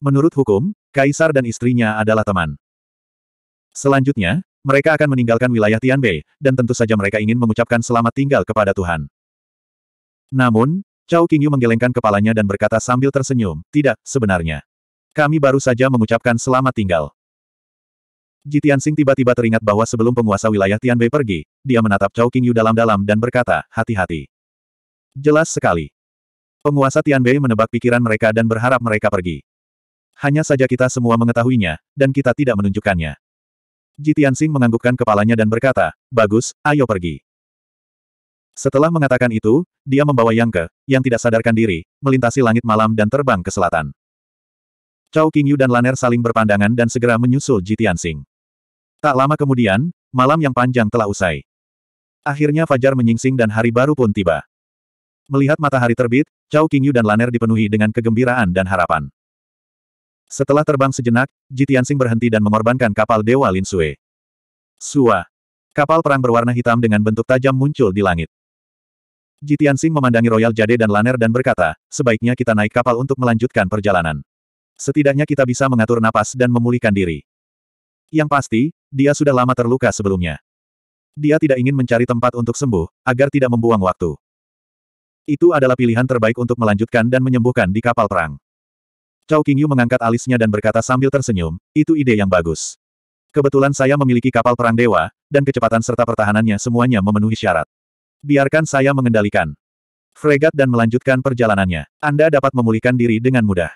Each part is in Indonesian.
Menurut hukum, kaisar dan istrinya adalah teman. Selanjutnya, mereka akan meninggalkan wilayah Tianbei, dan tentu saja mereka ingin mengucapkan selamat tinggal kepada Tuhan. Namun, Cao Qingyu menggelengkan kepalanya dan berkata sambil tersenyum, tidak, sebenarnya. Kami baru saja mengucapkan selamat tinggal. Jitiansing tiba-tiba teringat bahwa sebelum penguasa wilayah Tianbei pergi, dia menatap Cao Qingyu dalam-dalam dan berkata, hati-hati. Jelas sekali. Penguasa Tianbei menebak pikiran mereka dan berharap mereka pergi hanya saja kita semua mengetahuinya, dan kita tidak menunjukkannya. Jitiansing menganggukkan kepalanya dan berkata, bagus, ayo pergi. Setelah mengatakan itu, dia membawa Yang Ke, yang tidak sadarkan diri, melintasi langit malam dan terbang ke selatan. Cao Qingyu dan Laner saling berpandangan dan segera menyusul Jitiansing. Tak lama kemudian, malam yang panjang telah usai. Akhirnya fajar menyingsing dan hari baru pun tiba. Melihat matahari terbit, Cao Qingyu dan Laner dipenuhi dengan kegembiraan dan harapan. Setelah terbang sejenak, Jitiansing berhenti dan mengorbankan kapal Dewa Lin Sui. Sua. Kapal perang berwarna hitam dengan bentuk tajam muncul di langit. Jitiansing memandangi Royal Jade dan Laner dan berkata, sebaiknya kita naik kapal untuk melanjutkan perjalanan. Setidaknya kita bisa mengatur napas dan memulihkan diri. Yang pasti, dia sudah lama terluka sebelumnya. Dia tidak ingin mencari tempat untuk sembuh, agar tidak membuang waktu. Itu adalah pilihan terbaik untuk melanjutkan dan menyembuhkan di kapal perang. Cao Kingyu mengangkat alisnya dan berkata sambil tersenyum, itu ide yang bagus. Kebetulan saya memiliki kapal perang dewa, dan kecepatan serta pertahanannya semuanya memenuhi syarat. Biarkan saya mengendalikan fregat dan melanjutkan perjalanannya. Anda dapat memulihkan diri dengan mudah.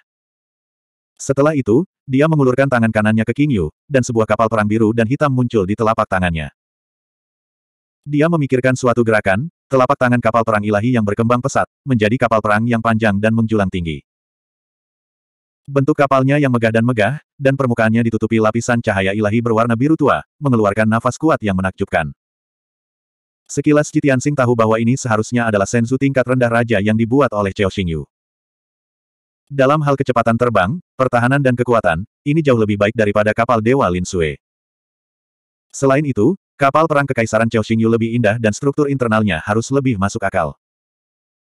Setelah itu, dia mengulurkan tangan kanannya ke Yu, dan sebuah kapal perang biru dan hitam muncul di telapak tangannya. Dia memikirkan suatu gerakan, telapak tangan kapal perang ilahi yang berkembang pesat, menjadi kapal perang yang panjang dan menjulang tinggi. Bentuk kapalnya yang megah dan megah, dan permukaannya ditutupi lapisan cahaya ilahi berwarna biru tua, mengeluarkan nafas kuat yang menakjubkan. Sekilas Jitiansing tahu bahwa ini seharusnya adalah sensu tingkat rendah raja yang dibuat oleh Cao Xingyu. Dalam hal kecepatan terbang, pertahanan dan kekuatan, ini jauh lebih baik daripada kapal Dewa Lin Sui. Selain itu, kapal perang Kekaisaran Cao Xingyu lebih indah dan struktur internalnya harus lebih masuk akal.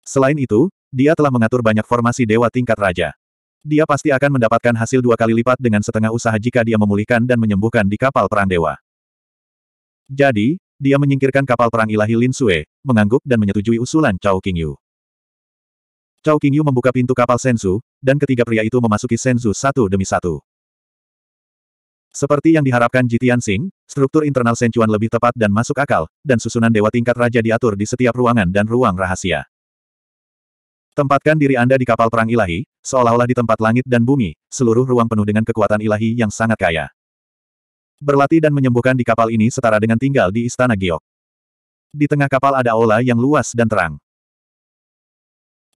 Selain itu, dia telah mengatur banyak formasi dewa tingkat raja. Dia pasti akan mendapatkan hasil dua kali lipat dengan setengah usaha jika dia memulihkan dan menyembuhkan di kapal perang dewa. Jadi, dia menyingkirkan kapal perang ilahi Lin Sue, mengangguk dan menyetujui usulan Chao Qingyu. Chao Qingyu membuka pintu kapal Senzu, dan ketiga pria itu memasuki Senzu satu demi satu. Seperti yang diharapkan Jitian Sing, struktur internal Sencuan lebih tepat dan masuk akal, dan susunan dewa tingkat raja diatur di setiap ruangan dan ruang rahasia. Tempatkan diri Anda di kapal perang ilahi, seolah-olah di tempat langit dan bumi, seluruh ruang penuh dengan kekuatan ilahi yang sangat kaya. Berlatih dan menyembuhkan di kapal ini setara dengan tinggal di Istana Giok. Di tengah kapal ada aula yang luas dan terang.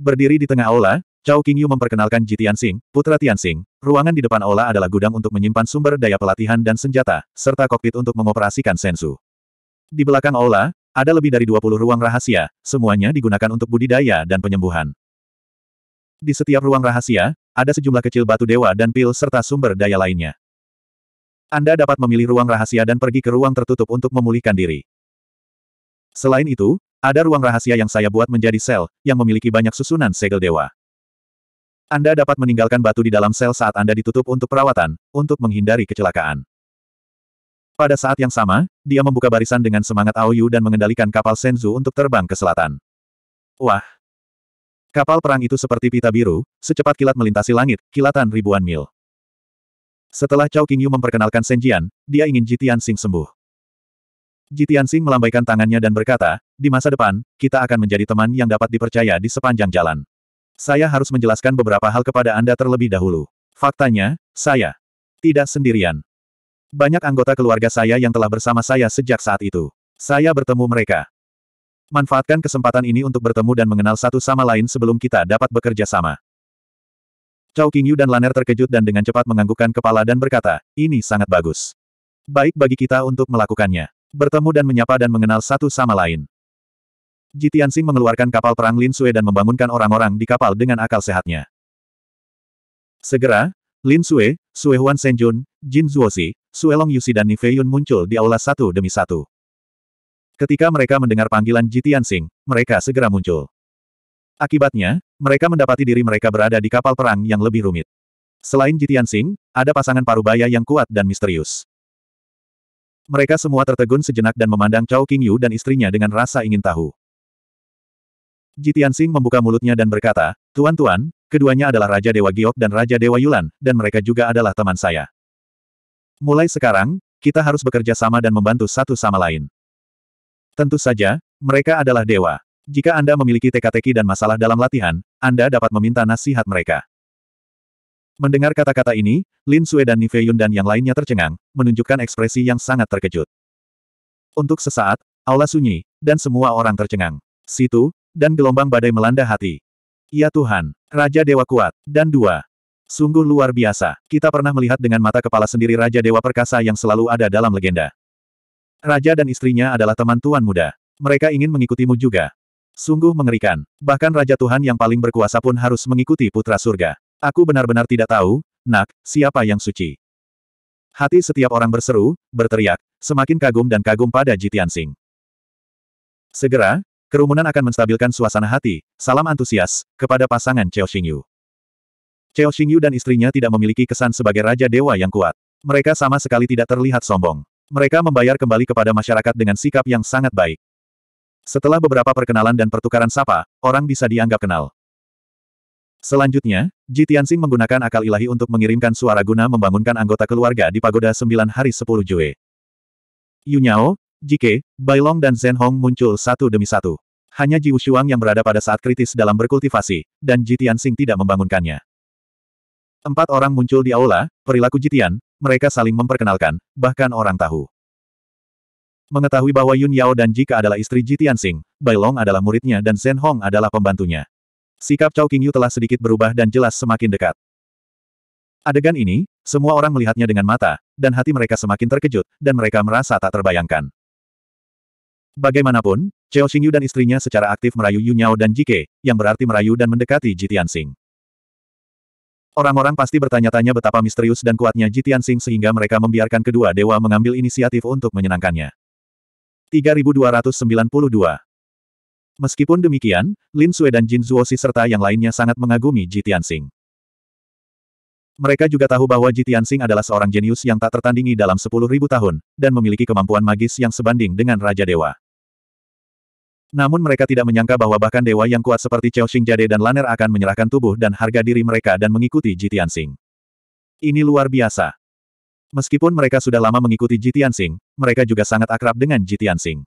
Berdiri di tengah aula, Chao Qingyu memperkenalkan Ji Tianxing, putra Tianxing. Ruangan di depan aula adalah gudang untuk menyimpan sumber daya pelatihan dan senjata, serta kokpit untuk mengoperasikan sensu. Di belakang aula, ada lebih dari 20 ruang rahasia, semuanya digunakan untuk budidaya dan penyembuhan. Di setiap ruang rahasia, ada sejumlah kecil batu dewa dan pil serta sumber daya lainnya. Anda dapat memilih ruang rahasia dan pergi ke ruang tertutup untuk memulihkan diri. Selain itu, ada ruang rahasia yang saya buat menjadi sel, yang memiliki banyak susunan segel dewa. Anda dapat meninggalkan batu di dalam sel saat Anda ditutup untuk perawatan, untuk menghindari kecelakaan. Pada saat yang sama, dia membuka barisan dengan semangat Aoyu dan mengendalikan kapal Senzu untuk terbang ke selatan. Wah, Kapal perang itu seperti pita biru, secepat kilat melintasi langit, kilatan ribuan mil. Setelah Cao Qingyu memperkenalkan Senjian, dia ingin Jitian Sing sembuh. Jitian Sing melambaikan tangannya dan berkata, di masa depan, kita akan menjadi teman yang dapat dipercaya di sepanjang jalan. Saya harus menjelaskan beberapa hal kepada Anda terlebih dahulu. Faktanya, saya tidak sendirian. Banyak anggota keluarga saya yang telah bersama saya sejak saat itu. Saya bertemu mereka manfaatkan kesempatan ini untuk bertemu dan mengenal satu sama lain sebelum kita dapat bekerja sama. Chao Qingyu dan Laner terkejut dan dengan cepat menganggukkan kepala dan berkata, ini sangat bagus. Baik bagi kita untuk melakukannya. Bertemu dan menyapa dan mengenal satu sama lain. Ji Tianxing mengeluarkan kapal perang Lin Sui dan membangunkan orang-orang di kapal dengan akal sehatnya. Segera, Lin Sui, Sui Huan Senjun, Jin Si, Sui Long Yusi dan Nifei Yun muncul di aula satu demi satu. Ketika mereka mendengar panggilan Jitian Sing, mereka segera muncul. Akibatnya, mereka mendapati diri mereka berada di kapal perang yang lebih rumit. Selain Jitian Sing, ada pasangan parubaya yang kuat dan misterius. Mereka semua tertegun sejenak dan memandang Chao Qingyu dan istrinya dengan rasa ingin tahu. Jitian Sing membuka mulutnya dan berkata, Tuan-tuan, keduanya adalah Raja Dewa Giok dan Raja Dewa Yulan, dan mereka juga adalah teman saya. Mulai sekarang, kita harus bekerja sama dan membantu satu sama lain. Tentu saja, mereka adalah dewa. Jika Anda memiliki teka-teki dan masalah dalam latihan, Anda dapat meminta nasihat mereka. Mendengar kata-kata ini, Lin Sue dan Niveyun dan yang lainnya tercengang, menunjukkan ekspresi yang sangat terkejut. Untuk sesaat, Allah sunyi, dan semua orang tercengang. Situ, dan gelombang badai melanda hati. Ya Tuhan, Raja Dewa kuat, dan dua. Sungguh luar biasa, kita pernah melihat dengan mata kepala sendiri Raja Dewa Perkasa yang selalu ada dalam legenda. Raja dan istrinya adalah teman tuan muda. Mereka ingin mengikutimu juga. Sungguh mengerikan. Bahkan Raja Tuhan yang paling berkuasa pun harus mengikuti Putra Surga. Aku benar-benar tidak tahu, nak, siapa yang suci. Hati setiap orang berseru, berteriak, semakin kagum dan kagum pada Jitian Sing. Segera, kerumunan akan menstabilkan suasana hati, salam antusias, kepada pasangan Cheo Xingyu. Cheo Xingyu dan istrinya tidak memiliki kesan sebagai Raja Dewa yang kuat. Mereka sama sekali tidak terlihat sombong. Mereka membayar kembali kepada masyarakat dengan sikap yang sangat baik. Setelah beberapa perkenalan dan pertukaran sapa, orang bisa dianggap kenal. Selanjutnya, Ji Tianxing menggunakan akal ilahi untuk mengirimkan suara guna membangunkan anggota keluarga di pagoda 9 hari 10 Jue. Yunyao, Jike, Bailong dan Zhen Hong muncul satu demi satu. Hanya Ji Wushuang yang berada pada saat kritis dalam berkultivasi, dan Ji Tianxing tidak membangunkannya. Empat orang muncul di aula, perilaku Jitian, mereka saling memperkenalkan, bahkan orang tahu. Mengetahui bahwa Yun Yao dan Jika adalah istri Ji Tianxing, Bai Long adalah muridnya dan Zhen Hong adalah pembantunya. Sikap Chao Qingyu telah sedikit berubah dan jelas semakin dekat. Adegan ini, semua orang melihatnya dengan mata, dan hati mereka semakin terkejut, dan mereka merasa tak terbayangkan. Bagaimanapun, Chao Qingyu dan istrinya secara aktif merayu Yun Yao dan Jike, yang berarti merayu dan mendekati Ji Tianxing. Orang-orang pasti bertanya-tanya betapa misterius dan kuatnya Jitian Sing sehingga mereka membiarkan kedua dewa mengambil inisiatif untuk menyenangkannya. 3292 Meskipun demikian, Lin Sui dan Jin Zuo si serta yang lainnya sangat mengagumi Jitian Sing. Mereka juga tahu bahwa Jitian Sing adalah seorang jenius yang tak tertandingi dalam 10.000 tahun, dan memiliki kemampuan magis yang sebanding dengan Raja Dewa. Namun mereka tidak menyangka bahwa bahkan dewa yang kuat seperti Chao Jade dan Laner akan menyerahkan tubuh dan harga diri mereka dan mengikuti Jitian Sing. Ini luar biasa. Meskipun mereka sudah lama mengikuti Jitian Sing, mereka juga sangat akrab dengan Jitian Sing.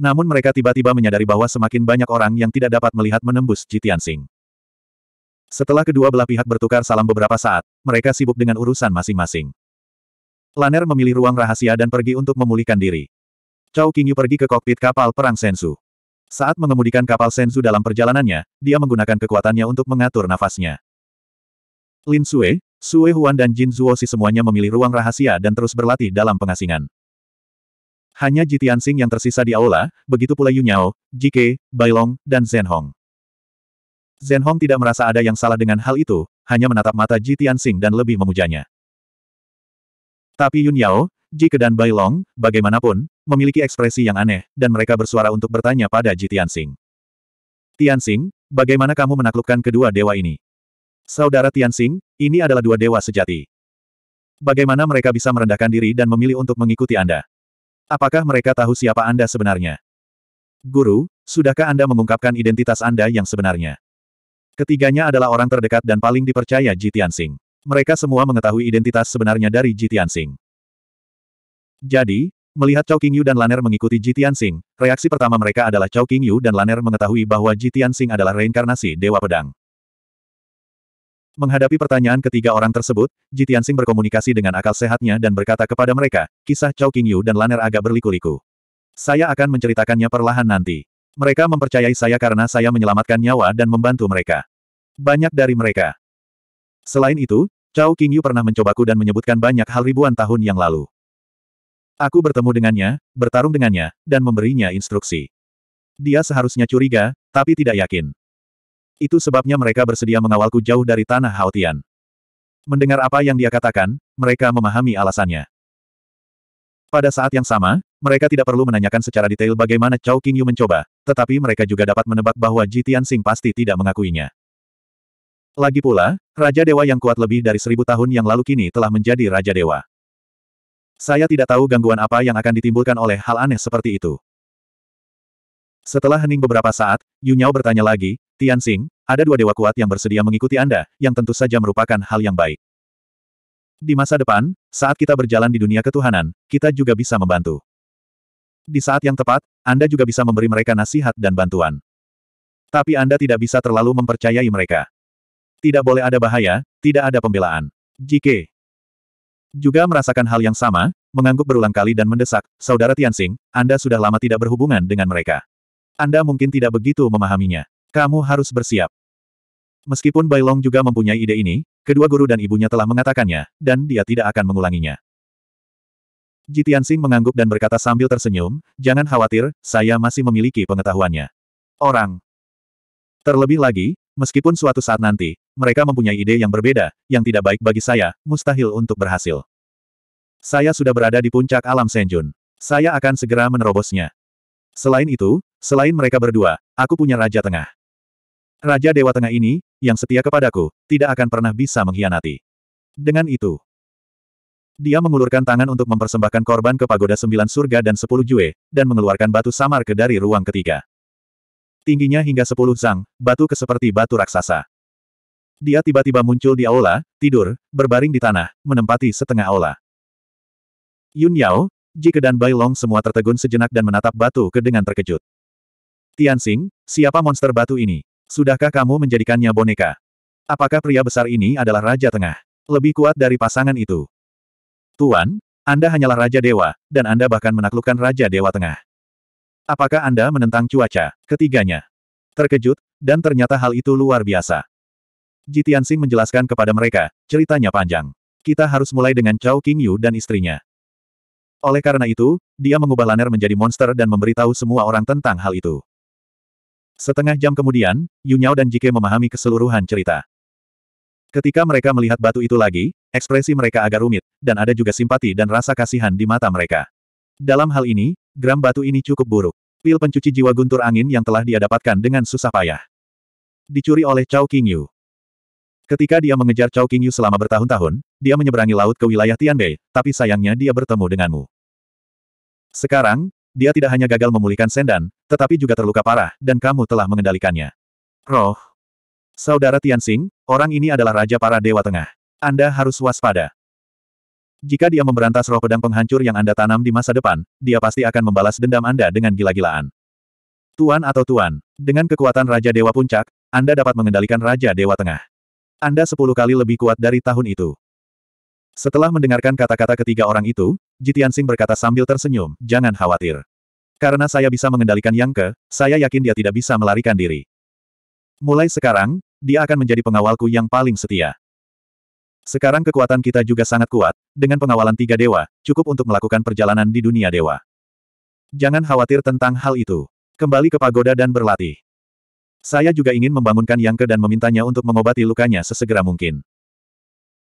Namun mereka tiba-tiba menyadari bahwa semakin banyak orang yang tidak dapat melihat menembus Jitian Sing. Setelah kedua belah pihak bertukar salam beberapa saat, mereka sibuk dengan urusan masing-masing. Laner memilih ruang rahasia dan pergi untuk memulihkan diri. Cao Qingyu pergi ke kokpit kapal perang Sensu. Saat mengemudikan kapal Sensu dalam perjalanannya, dia menggunakan kekuatannya untuk mengatur nafasnya. Lin Sue, Sue Huan dan Jin Zuo si semuanya memilih ruang rahasia dan terus berlatih dalam pengasingan. Hanya Ji Tianxing yang tersisa di aula, begitu pula Yu Nyao, Jike, Bailong, dan Zhen Hong. Zhen Hong tidak merasa ada yang salah dengan hal itu, hanya menatap mata Ji Tianxing dan lebih memujanya. Tapi Yun Yao, Jike dan Bai Long, bagaimanapun, memiliki ekspresi yang aneh, dan mereka bersuara untuk bertanya pada Ji Tianxing. Tianxing, bagaimana kamu menaklukkan kedua dewa ini? Saudara Tianxing, ini adalah dua dewa sejati. Bagaimana mereka bisa merendahkan diri dan memilih untuk mengikuti Anda? Apakah mereka tahu siapa Anda sebenarnya? Guru, sudahkah Anda mengungkapkan identitas Anda yang sebenarnya? Ketiganya adalah orang terdekat dan paling dipercaya Ji Tianxing. Mereka semua mengetahui identitas sebenarnya dari Ji Tianxing. Jadi, melihat Chao Qingyu dan Laner mengikuti Ji Tianxing, reaksi pertama mereka adalah Chao Qingyu dan Laner mengetahui bahwa Ji Tianxing adalah reinkarnasi Dewa Pedang. Menghadapi pertanyaan ketiga orang tersebut, Ji Tianxing berkomunikasi dengan akal sehatnya dan berkata kepada mereka, kisah Chao Qingyu dan Laner agak berliku-liku. Saya akan menceritakannya perlahan nanti. Mereka mempercayai saya karena saya menyelamatkan nyawa dan membantu mereka. Banyak dari mereka. Selain itu, Chao Qingyu pernah mencobaku dan menyebutkan banyak hal ribuan tahun yang lalu. Aku bertemu dengannya, bertarung dengannya, dan memberinya instruksi. Dia seharusnya curiga, tapi tidak yakin. Itu sebabnya mereka bersedia mengawalku jauh dari tanah Haotian. Mendengar apa yang dia katakan, mereka memahami alasannya. Pada saat yang sama, mereka tidak perlu menanyakan secara detail bagaimana Chao Yu mencoba, tetapi mereka juga dapat menebak bahwa Jitian Sing pasti tidak mengakuinya. Lagi pula, Raja Dewa yang kuat lebih dari seribu tahun yang lalu kini telah menjadi Raja Dewa. Saya tidak tahu gangguan apa yang akan ditimbulkan oleh hal aneh seperti itu. Setelah hening beberapa saat, Yu bertanya lagi, Tianxing, ada dua dewa kuat yang bersedia mengikuti Anda, yang tentu saja merupakan hal yang baik. Di masa depan, saat kita berjalan di dunia ketuhanan, kita juga bisa membantu. Di saat yang tepat, Anda juga bisa memberi mereka nasihat dan bantuan. Tapi Anda tidak bisa terlalu mempercayai mereka. Tidak boleh ada bahaya, tidak ada pembelaan. Jike, juga merasakan hal yang sama, mengangguk berulang kali dan mendesak, Saudara Tianxing, Anda sudah lama tidak berhubungan dengan mereka. Anda mungkin tidak begitu memahaminya. Kamu harus bersiap. Meskipun Bailong juga mempunyai ide ini, kedua guru dan ibunya telah mengatakannya, dan dia tidak akan mengulanginya. Jitiansing mengangguk dan berkata sambil tersenyum, jangan khawatir, saya masih memiliki pengetahuannya. Orang. Terlebih lagi, Meskipun suatu saat nanti, mereka mempunyai ide yang berbeda, yang tidak baik bagi saya, mustahil untuk berhasil. Saya sudah berada di puncak alam Senjun. Saya akan segera menerobosnya. Selain itu, selain mereka berdua, aku punya Raja Tengah. Raja Dewa Tengah ini, yang setia kepadaku, tidak akan pernah bisa mengkhianati. Dengan itu, dia mengulurkan tangan untuk mempersembahkan korban ke pagoda sembilan surga dan sepuluh jue, dan mengeluarkan batu samar ke dari ruang ketiga. Tingginya hingga sepuluh zang, batu ke seperti batu raksasa. Dia tiba-tiba muncul di aula, tidur, berbaring di tanah, menempati setengah aula. Yun Yao, Jike dan Bai Long semua tertegun sejenak dan menatap batu ke dengan terkejut. Tianxing, siapa monster batu ini? Sudahkah kamu menjadikannya boneka? Apakah pria besar ini adalah Raja Tengah? Lebih kuat dari pasangan itu. Tuan, Anda hanyalah Raja Dewa, dan Anda bahkan menaklukkan Raja Dewa Tengah. Apakah Anda menentang cuaca? Ketiganya. Terkejut, dan ternyata hal itu luar biasa. Jitiansing menjelaskan kepada mereka, ceritanya panjang. Kita harus mulai dengan Chao Yu dan istrinya. Oleh karena itu, dia mengubah Laner menjadi monster dan memberitahu semua orang tentang hal itu. Setengah jam kemudian, Yunyao dan Jike memahami keseluruhan cerita. Ketika mereka melihat batu itu lagi, ekspresi mereka agak rumit, dan ada juga simpati dan rasa kasihan di mata mereka. Dalam hal ini, gram batu ini cukup buruk. Pil pencuci jiwa guntur angin yang telah dia dapatkan dengan susah payah. Dicuri oleh Chao Qingyu. Ketika dia mengejar Chao Qingyu selama bertahun-tahun, dia menyeberangi laut ke wilayah Tianbei, tapi sayangnya dia bertemu denganmu. Sekarang, dia tidak hanya gagal memulihkan Sendan, tetapi juga terluka parah, dan kamu telah mengendalikannya. Roh. Saudara Tianxing, orang ini adalah Raja para Dewa Tengah. Anda harus waspada. Jika dia memberantas roh pedang penghancur yang Anda tanam di masa depan, dia pasti akan membalas dendam Anda dengan gila-gilaan. Tuan atau Tuan, dengan kekuatan Raja Dewa Puncak, Anda dapat mengendalikan Raja Dewa Tengah. Anda sepuluh kali lebih kuat dari tahun itu. Setelah mendengarkan kata-kata ketiga orang itu, Jitian Sing berkata sambil tersenyum, jangan khawatir. Karena saya bisa mengendalikan Yang Ke, saya yakin dia tidak bisa melarikan diri. Mulai sekarang, dia akan menjadi pengawalku yang paling setia. Sekarang kekuatan kita juga sangat kuat, dengan pengawalan tiga dewa, cukup untuk melakukan perjalanan di dunia dewa. Jangan khawatir tentang hal itu. Kembali ke pagoda dan berlatih. Saya juga ingin membangunkan Yang Ke dan memintanya untuk mengobati lukanya sesegera mungkin.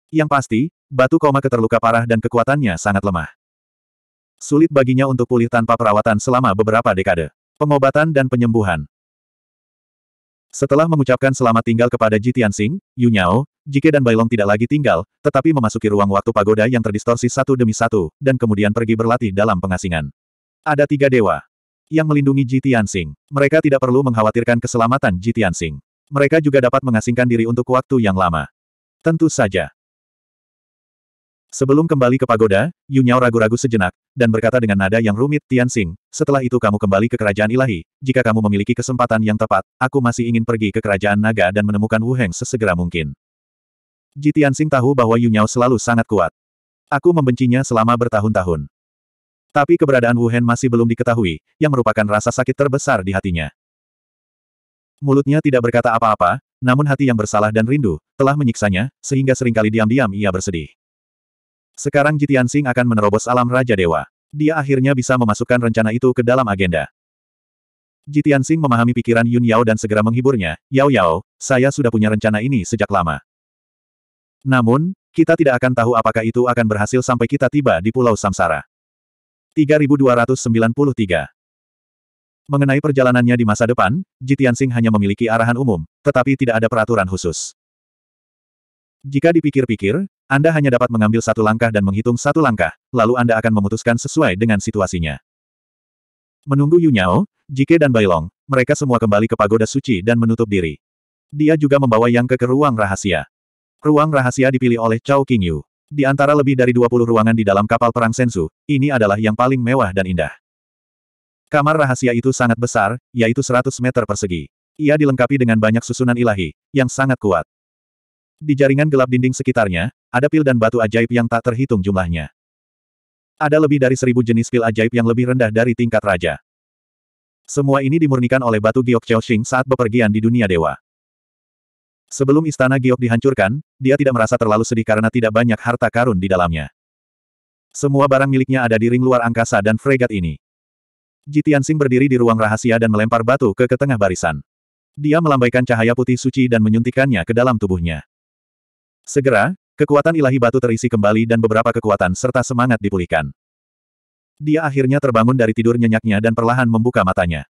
Yang pasti, batu koma keterluka parah dan kekuatannya sangat lemah. Sulit baginya untuk pulih tanpa perawatan selama beberapa dekade. Pengobatan dan penyembuhan. Setelah mengucapkan selamat tinggal kepada Ji Tianxing, Yu Nyao, Jike dan Bailong tidak lagi tinggal, tetapi memasuki ruang waktu pagoda yang terdistorsi satu demi satu, dan kemudian pergi berlatih dalam pengasingan. Ada tiga dewa yang melindungi Ji Tianxing. Mereka tidak perlu mengkhawatirkan keselamatan Ji Tianxing. Mereka juga dapat mengasingkan diri untuk waktu yang lama. Tentu saja. Sebelum kembali ke pagoda, Yu Nyao ragu-ragu sejenak, dan berkata dengan nada yang rumit, Tianxing, setelah itu kamu kembali ke kerajaan ilahi, jika kamu memiliki kesempatan yang tepat, aku masih ingin pergi ke kerajaan naga dan menemukan Wu Heng sesegera mungkin. Ji Tianxing tahu bahwa Yu Niao selalu sangat kuat. Aku membencinya selama bertahun-tahun. Tapi keberadaan Wu Heng masih belum diketahui, yang merupakan rasa sakit terbesar di hatinya. Mulutnya tidak berkata apa-apa, namun hati yang bersalah dan rindu, telah menyiksanya, sehingga seringkali diam-diam ia bersedih. Sekarang Jitian Sing akan menerobos alam Raja Dewa. Dia akhirnya bisa memasukkan rencana itu ke dalam agenda. Jitian Sing memahami pikiran Yun Yao dan segera menghiburnya, Yao Yao, saya sudah punya rencana ini sejak lama. Namun, kita tidak akan tahu apakah itu akan berhasil sampai kita tiba di Pulau Samsara. 3293 Mengenai perjalanannya di masa depan, Jitian Sing hanya memiliki arahan umum, tetapi tidak ada peraturan khusus. Jika dipikir-pikir, Anda hanya dapat mengambil satu langkah dan menghitung satu langkah, lalu Anda akan memutuskan sesuai dengan situasinya. Menunggu Yunyao, Jike dan Bailong, mereka semua kembali ke pagoda suci dan menutup diri. Dia juga membawa Yang ke ke ruang rahasia. Ruang rahasia dipilih oleh Chao Qingyu. Di antara lebih dari 20 ruangan di dalam kapal perang Sensu, ini adalah yang paling mewah dan indah. Kamar rahasia itu sangat besar, yaitu 100 meter persegi. Ia dilengkapi dengan banyak susunan ilahi, yang sangat kuat. Di jaringan gelap dinding sekitarnya, ada pil dan batu ajaib yang tak terhitung jumlahnya. Ada lebih dari seribu jenis pil ajaib yang lebih rendah dari tingkat raja. Semua ini dimurnikan oleh batu giok Xing saat bepergian di dunia dewa. Sebelum istana giok dihancurkan, dia tidak merasa terlalu sedih karena tidak banyak harta karun di dalamnya. Semua barang miliknya ada di ring luar angkasa dan fregat ini. Jitian berdiri di ruang rahasia dan melempar batu ke ketengah barisan. Dia melambaikan cahaya putih suci dan menyuntikannya ke dalam tubuhnya. Segera, kekuatan ilahi batu terisi kembali dan beberapa kekuatan serta semangat dipulihkan. Dia akhirnya terbangun dari tidur nyenyaknya dan perlahan membuka matanya.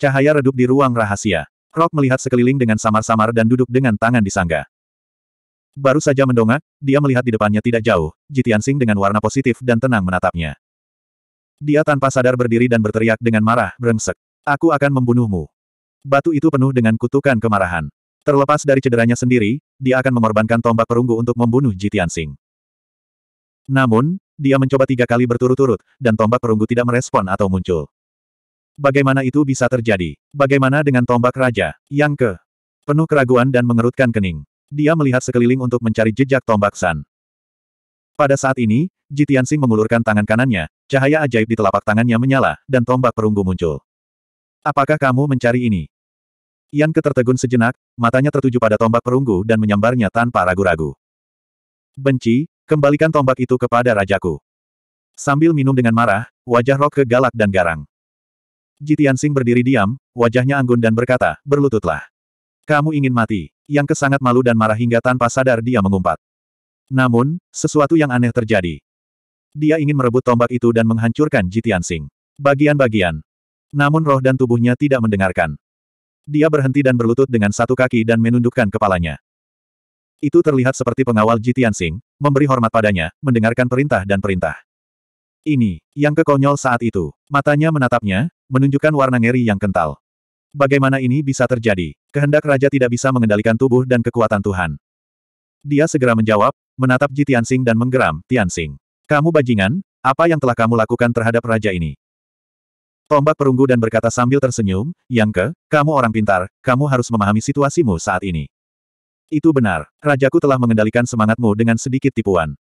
Cahaya redup di ruang rahasia. Rock melihat sekeliling dengan samar-samar dan duduk dengan tangan di sangga. Baru saja mendongak, dia melihat di depannya tidak jauh, Jitiansing dengan warna positif dan tenang menatapnya. Dia tanpa sadar berdiri dan berteriak dengan marah, brengsek. Aku akan membunuhmu. Batu itu penuh dengan kutukan kemarahan. Terlepas dari cederanya sendiri, dia akan mengorbankan tombak perunggu untuk membunuh Jitian Sing. Namun, dia mencoba tiga kali berturut-turut, dan tombak perunggu tidak merespon atau muncul. Bagaimana itu bisa terjadi? Bagaimana dengan tombak raja? Yang ke? Penuh keraguan dan mengerutkan kening. Dia melihat sekeliling untuk mencari jejak tombak San. Pada saat ini, Jitian Sing mengulurkan tangan kanannya, cahaya ajaib di telapak tangannya menyala, dan tombak perunggu muncul. Apakah kamu mencari ini? Yan ketertegun sejenak, matanya tertuju pada tombak perunggu dan menyambarnya tanpa ragu-ragu. Benci, kembalikan tombak itu kepada rajaku. Sambil minum dengan marah, wajah Rock galak dan garang. Jitian Sing berdiri diam, wajahnya anggun dan berkata, berlututlah. Kamu ingin mati. Yang Ke sangat malu dan marah hingga tanpa sadar dia mengumpat. Namun, sesuatu yang aneh terjadi. Dia ingin merebut tombak itu dan menghancurkan Jitian Sing. Bagian-bagian. Namun roh dan tubuhnya tidak mendengarkan. Dia berhenti dan berlutut dengan satu kaki dan menundukkan kepalanya. Itu terlihat seperti pengawal Jitian Sing, memberi hormat padanya, mendengarkan perintah dan perintah. Ini, yang kekonyol saat itu. Matanya menatapnya, menunjukkan warna ngeri yang kental. Bagaimana ini bisa terjadi? Kehendak Raja tidak bisa mengendalikan tubuh dan kekuatan Tuhan. Dia segera menjawab, menatap Jitian Sing dan menggeram, Tian Sing. Kamu bajingan, apa yang telah kamu lakukan terhadap Raja ini? Tombak perunggu dan berkata sambil tersenyum, Yang ke, kamu orang pintar, kamu harus memahami situasimu saat ini. Itu benar, rajaku telah mengendalikan semangatmu dengan sedikit tipuan.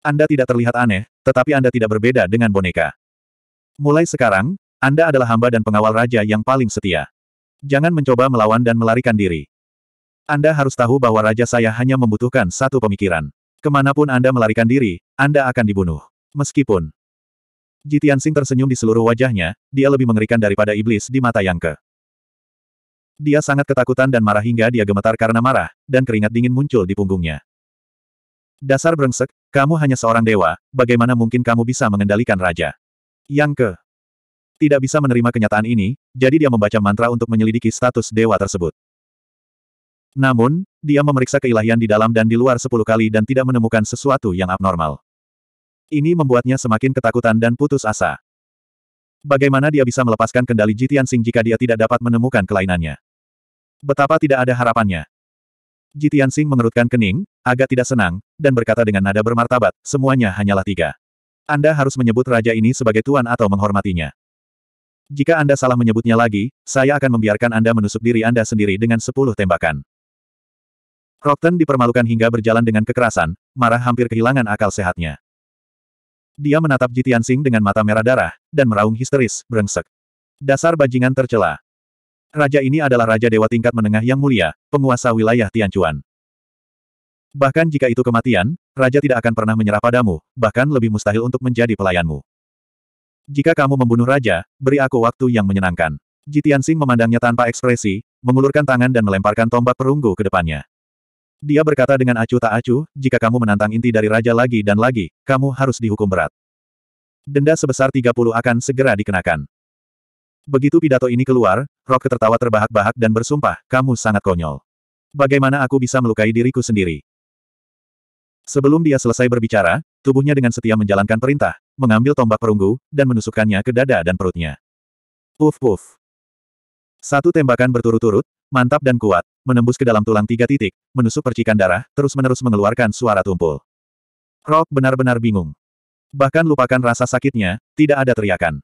Anda tidak terlihat aneh, tetapi Anda tidak berbeda dengan boneka. Mulai sekarang, Anda adalah hamba dan pengawal raja yang paling setia. Jangan mencoba melawan dan melarikan diri. Anda harus tahu bahwa raja saya hanya membutuhkan satu pemikiran. Kemanapun Anda melarikan diri, Anda akan dibunuh. Meskipun Jitian Tianxing tersenyum di seluruh wajahnya, dia lebih mengerikan daripada iblis di mata yang ke. Dia sangat ketakutan dan marah hingga dia gemetar karena marah, dan keringat dingin muncul di punggungnya. Dasar brengsek, kamu hanya seorang dewa, bagaimana mungkin kamu bisa mengendalikan raja? Yang ke. Tidak bisa menerima kenyataan ini, jadi dia membaca mantra untuk menyelidiki status dewa tersebut. Namun, dia memeriksa keilahian di dalam dan di luar sepuluh kali dan tidak menemukan sesuatu yang abnormal. Ini membuatnya semakin ketakutan dan putus asa. Bagaimana dia bisa melepaskan kendali Jitian Sing jika dia tidak dapat menemukan kelainannya? Betapa tidak ada harapannya. Jitian Sing mengerutkan kening, agak tidak senang, dan berkata dengan nada bermartabat, semuanya hanyalah tiga. Anda harus menyebut raja ini sebagai tuan atau menghormatinya. Jika Anda salah menyebutnya lagi, saya akan membiarkan Anda menusuk diri Anda sendiri dengan sepuluh tembakan. Rockton dipermalukan hingga berjalan dengan kekerasan, marah hampir kehilangan akal sehatnya. Dia menatap Jitian Sing dengan mata merah darah, dan meraung histeris, brengsek. Dasar bajingan tercela. Raja ini adalah raja dewa tingkat menengah yang mulia, penguasa wilayah Tianchuan. Bahkan jika itu kematian, raja tidak akan pernah menyerah padamu, bahkan lebih mustahil untuk menjadi pelayanmu. Jika kamu membunuh raja, beri aku waktu yang menyenangkan. Jitian Sing memandangnya tanpa ekspresi, mengulurkan tangan dan melemparkan tombak perunggu ke depannya. Dia berkata dengan acuh tak acuh, jika kamu menantang inti dari raja lagi dan lagi, kamu harus dihukum berat. Denda sebesar 30 akan segera dikenakan. Begitu pidato ini keluar, Rock tertawa terbahak-bahak dan bersumpah, kamu sangat konyol. Bagaimana aku bisa melukai diriku sendiri? Sebelum dia selesai berbicara, tubuhnya dengan setia menjalankan perintah, mengambil tombak perunggu, dan menusukkannya ke dada dan perutnya. Puf puf. Satu tembakan berturut-turut, mantap dan kuat, menembus ke dalam tulang tiga titik, menusuk percikan darah, terus-menerus mengeluarkan suara tumpul. Rock benar-benar bingung. Bahkan lupakan rasa sakitnya, tidak ada teriakan.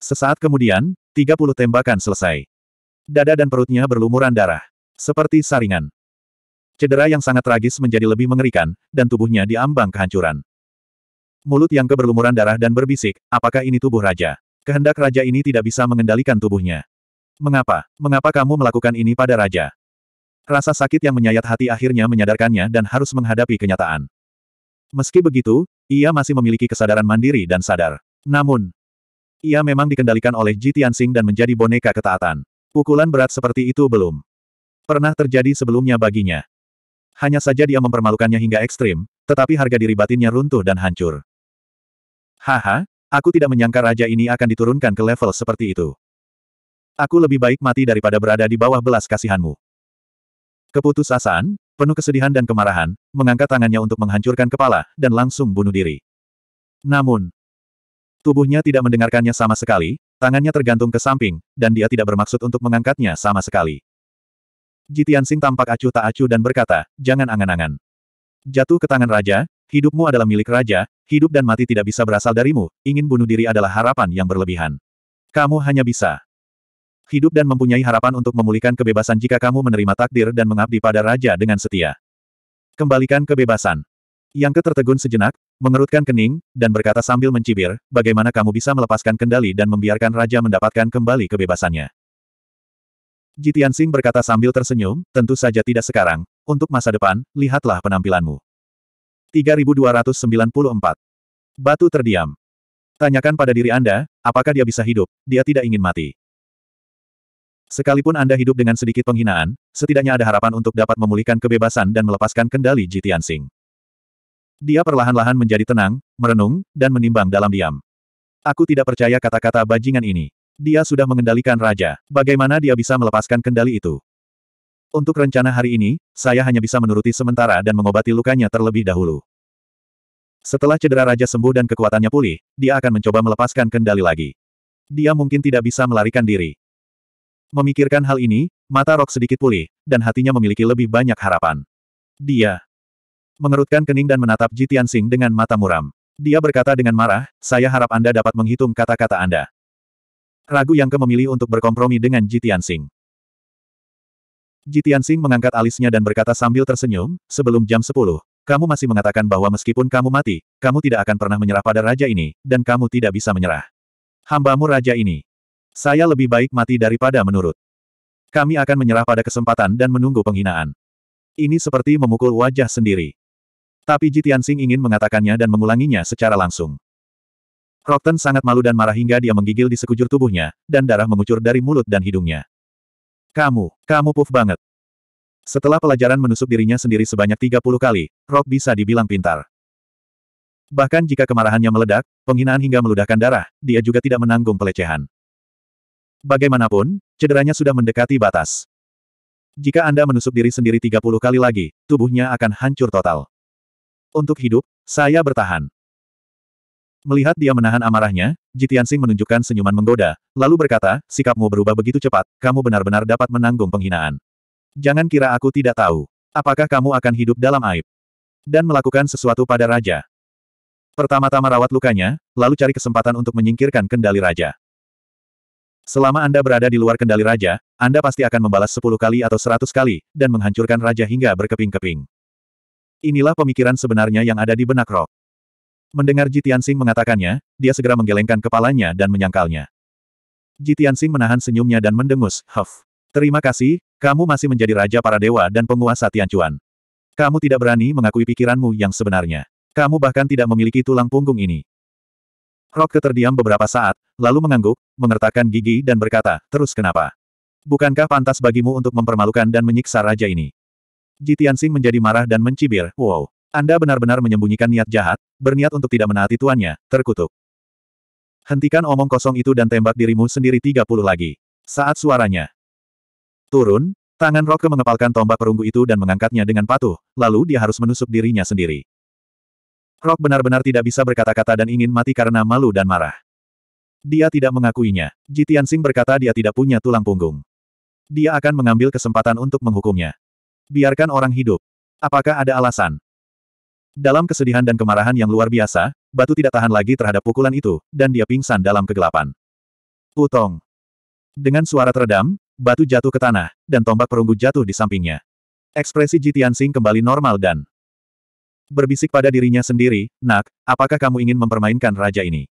Sesaat kemudian, 30 tembakan selesai. Dada dan perutnya berlumuran darah. Seperti saringan. Cedera yang sangat tragis menjadi lebih mengerikan, dan tubuhnya diambang kehancuran. Mulut yang keberlumuran darah dan berbisik, apakah ini tubuh raja? Kehendak raja ini tidak bisa mengendalikan tubuhnya. Mengapa? Mengapa kamu melakukan ini pada raja? Rasa sakit yang menyayat hati akhirnya menyadarkannya dan harus menghadapi kenyataan. Meski begitu, ia masih memiliki kesadaran mandiri dan sadar. Namun, ia memang dikendalikan oleh Ji Tianxing dan menjadi boneka ketaatan. Pukulan berat seperti itu belum pernah terjadi sebelumnya baginya. Hanya saja dia mempermalukannya hingga ekstrim, tetapi harga diri batinnya runtuh dan hancur. Haha, aku tidak menyangka raja ini akan diturunkan ke level seperti itu. Aku lebih baik mati daripada berada di bawah belas kasihanmu. Keputusasaan, penuh kesedihan dan kemarahan, mengangkat tangannya untuk menghancurkan kepala, dan langsung bunuh diri. Namun, tubuhnya tidak mendengarkannya sama sekali, tangannya tergantung ke samping, dan dia tidak bermaksud untuk mengangkatnya sama sekali. Jitian Sing tampak acuh tak acuh dan berkata, jangan angan-angan. Jatuh ke tangan raja, hidupmu adalah milik raja, hidup dan mati tidak bisa berasal darimu, ingin bunuh diri adalah harapan yang berlebihan. Kamu hanya bisa hidup dan mempunyai harapan untuk memulihkan kebebasan jika kamu menerima takdir dan mengabdi pada raja dengan setia. Kembalikan kebebasan. Yang ketertegun sejenak, mengerutkan kening, dan berkata sambil mencibir, bagaimana kamu bisa melepaskan kendali dan membiarkan raja mendapatkan kembali kebebasannya. Jitian Singh berkata sambil tersenyum, tentu saja tidak sekarang, untuk masa depan, lihatlah penampilanmu. 3294. Batu terdiam. Tanyakan pada diri Anda, apakah dia bisa hidup, dia tidak ingin mati. Sekalipun Anda hidup dengan sedikit penghinaan, setidaknya ada harapan untuk dapat memulihkan kebebasan dan melepaskan kendali Jitian Sing. Dia perlahan-lahan menjadi tenang, merenung, dan menimbang dalam diam. Aku tidak percaya kata-kata bajingan ini. Dia sudah mengendalikan raja. Bagaimana dia bisa melepaskan kendali itu? Untuk rencana hari ini, saya hanya bisa menuruti sementara dan mengobati lukanya terlebih dahulu. Setelah cedera raja sembuh dan kekuatannya pulih, dia akan mencoba melepaskan kendali lagi. Dia mungkin tidak bisa melarikan diri. Memikirkan hal ini, mata Rock sedikit pulih, dan hatinya memiliki lebih banyak harapan. Dia mengerutkan kening dan menatap Ji Tianxing dengan mata muram. Dia berkata dengan marah, saya harap Anda dapat menghitung kata-kata Anda. Ragu yang ke memilih untuk berkompromi dengan Ji Tianxing. Ji Tianxing mengangkat alisnya dan berkata sambil tersenyum, sebelum jam 10, kamu masih mengatakan bahwa meskipun kamu mati, kamu tidak akan pernah menyerah pada raja ini, dan kamu tidak bisa menyerah. Hambamu raja ini. Saya lebih baik mati daripada menurut. Kami akan menyerah pada kesempatan dan menunggu penghinaan. Ini seperti memukul wajah sendiri. Tapi Jitian Sing ingin mengatakannya dan mengulanginya secara langsung. Rockton sangat malu dan marah hingga dia menggigil di sekujur tubuhnya, dan darah mengucur dari mulut dan hidungnya. Kamu, kamu puff banget. Setelah pelajaran menusuk dirinya sendiri sebanyak 30 kali, Rock bisa dibilang pintar. Bahkan jika kemarahannya meledak, penghinaan hingga meludahkan darah, dia juga tidak menanggung pelecehan. Bagaimanapun, cederanya sudah mendekati batas. Jika Anda menusuk diri sendiri 30 kali lagi, tubuhnya akan hancur total. Untuk hidup, saya bertahan. Melihat dia menahan amarahnya, Jitiansing menunjukkan senyuman menggoda, lalu berkata, sikapmu berubah begitu cepat, kamu benar-benar dapat menanggung penghinaan. Jangan kira aku tidak tahu. Apakah kamu akan hidup dalam aib? Dan melakukan sesuatu pada raja. Pertama-tama rawat lukanya, lalu cari kesempatan untuk menyingkirkan kendali raja. Selama Anda berada di luar kendali raja, Anda pasti akan membalas 10 kali atau 100 kali, dan menghancurkan raja hingga berkeping-keping. Inilah pemikiran sebenarnya yang ada di benak Rock. Mendengar Jitiansing mengatakannya, dia segera menggelengkan kepalanya dan menyangkalnya. Jitiansing menahan senyumnya dan mendengus, Huff. Terima kasih, kamu masih menjadi raja para dewa dan penguasa Tianchuan. Kamu tidak berani mengakui pikiranmu yang sebenarnya. Kamu bahkan tidak memiliki tulang punggung ini. Rock keterdiam beberapa saat, lalu mengangguk, mengertakkan gigi dan berkata, terus kenapa? Bukankah pantas bagimu untuk mempermalukan dan menyiksa raja ini? Jitiansing menjadi marah dan mencibir, wow, Anda benar-benar menyembunyikan niat jahat, berniat untuk tidak menaati tuannya, terkutuk. Hentikan omong kosong itu dan tembak dirimu sendiri 30 lagi. Saat suaranya turun, tangan Roke mengepalkan tombak perunggu itu dan mengangkatnya dengan patuh, lalu dia harus menusuk dirinya sendiri. Rok benar-benar tidak bisa berkata-kata dan ingin mati karena malu dan marah. Dia tidak mengakuinya. Jitian Sing berkata dia tidak punya tulang punggung. Dia akan mengambil kesempatan untuk menghukumnya. Biarkan orang hidup. Apakah ada alasan? Dalam kesedihan dan kemarahan yang luar biasa, batu tidak tahan lagi terhadap pukulan itu, dan dia pingsan dalam kegelapan. Putong. Dengan suara teredam, batu jatuh ke tanah, dan tombak perunggu jatuh di sampingnya. Ekspresi Jitian Sing kembali normal dan berbisik pada dirinya sendiri, Nak, apakah kamu ingin mempermainkan raja ini?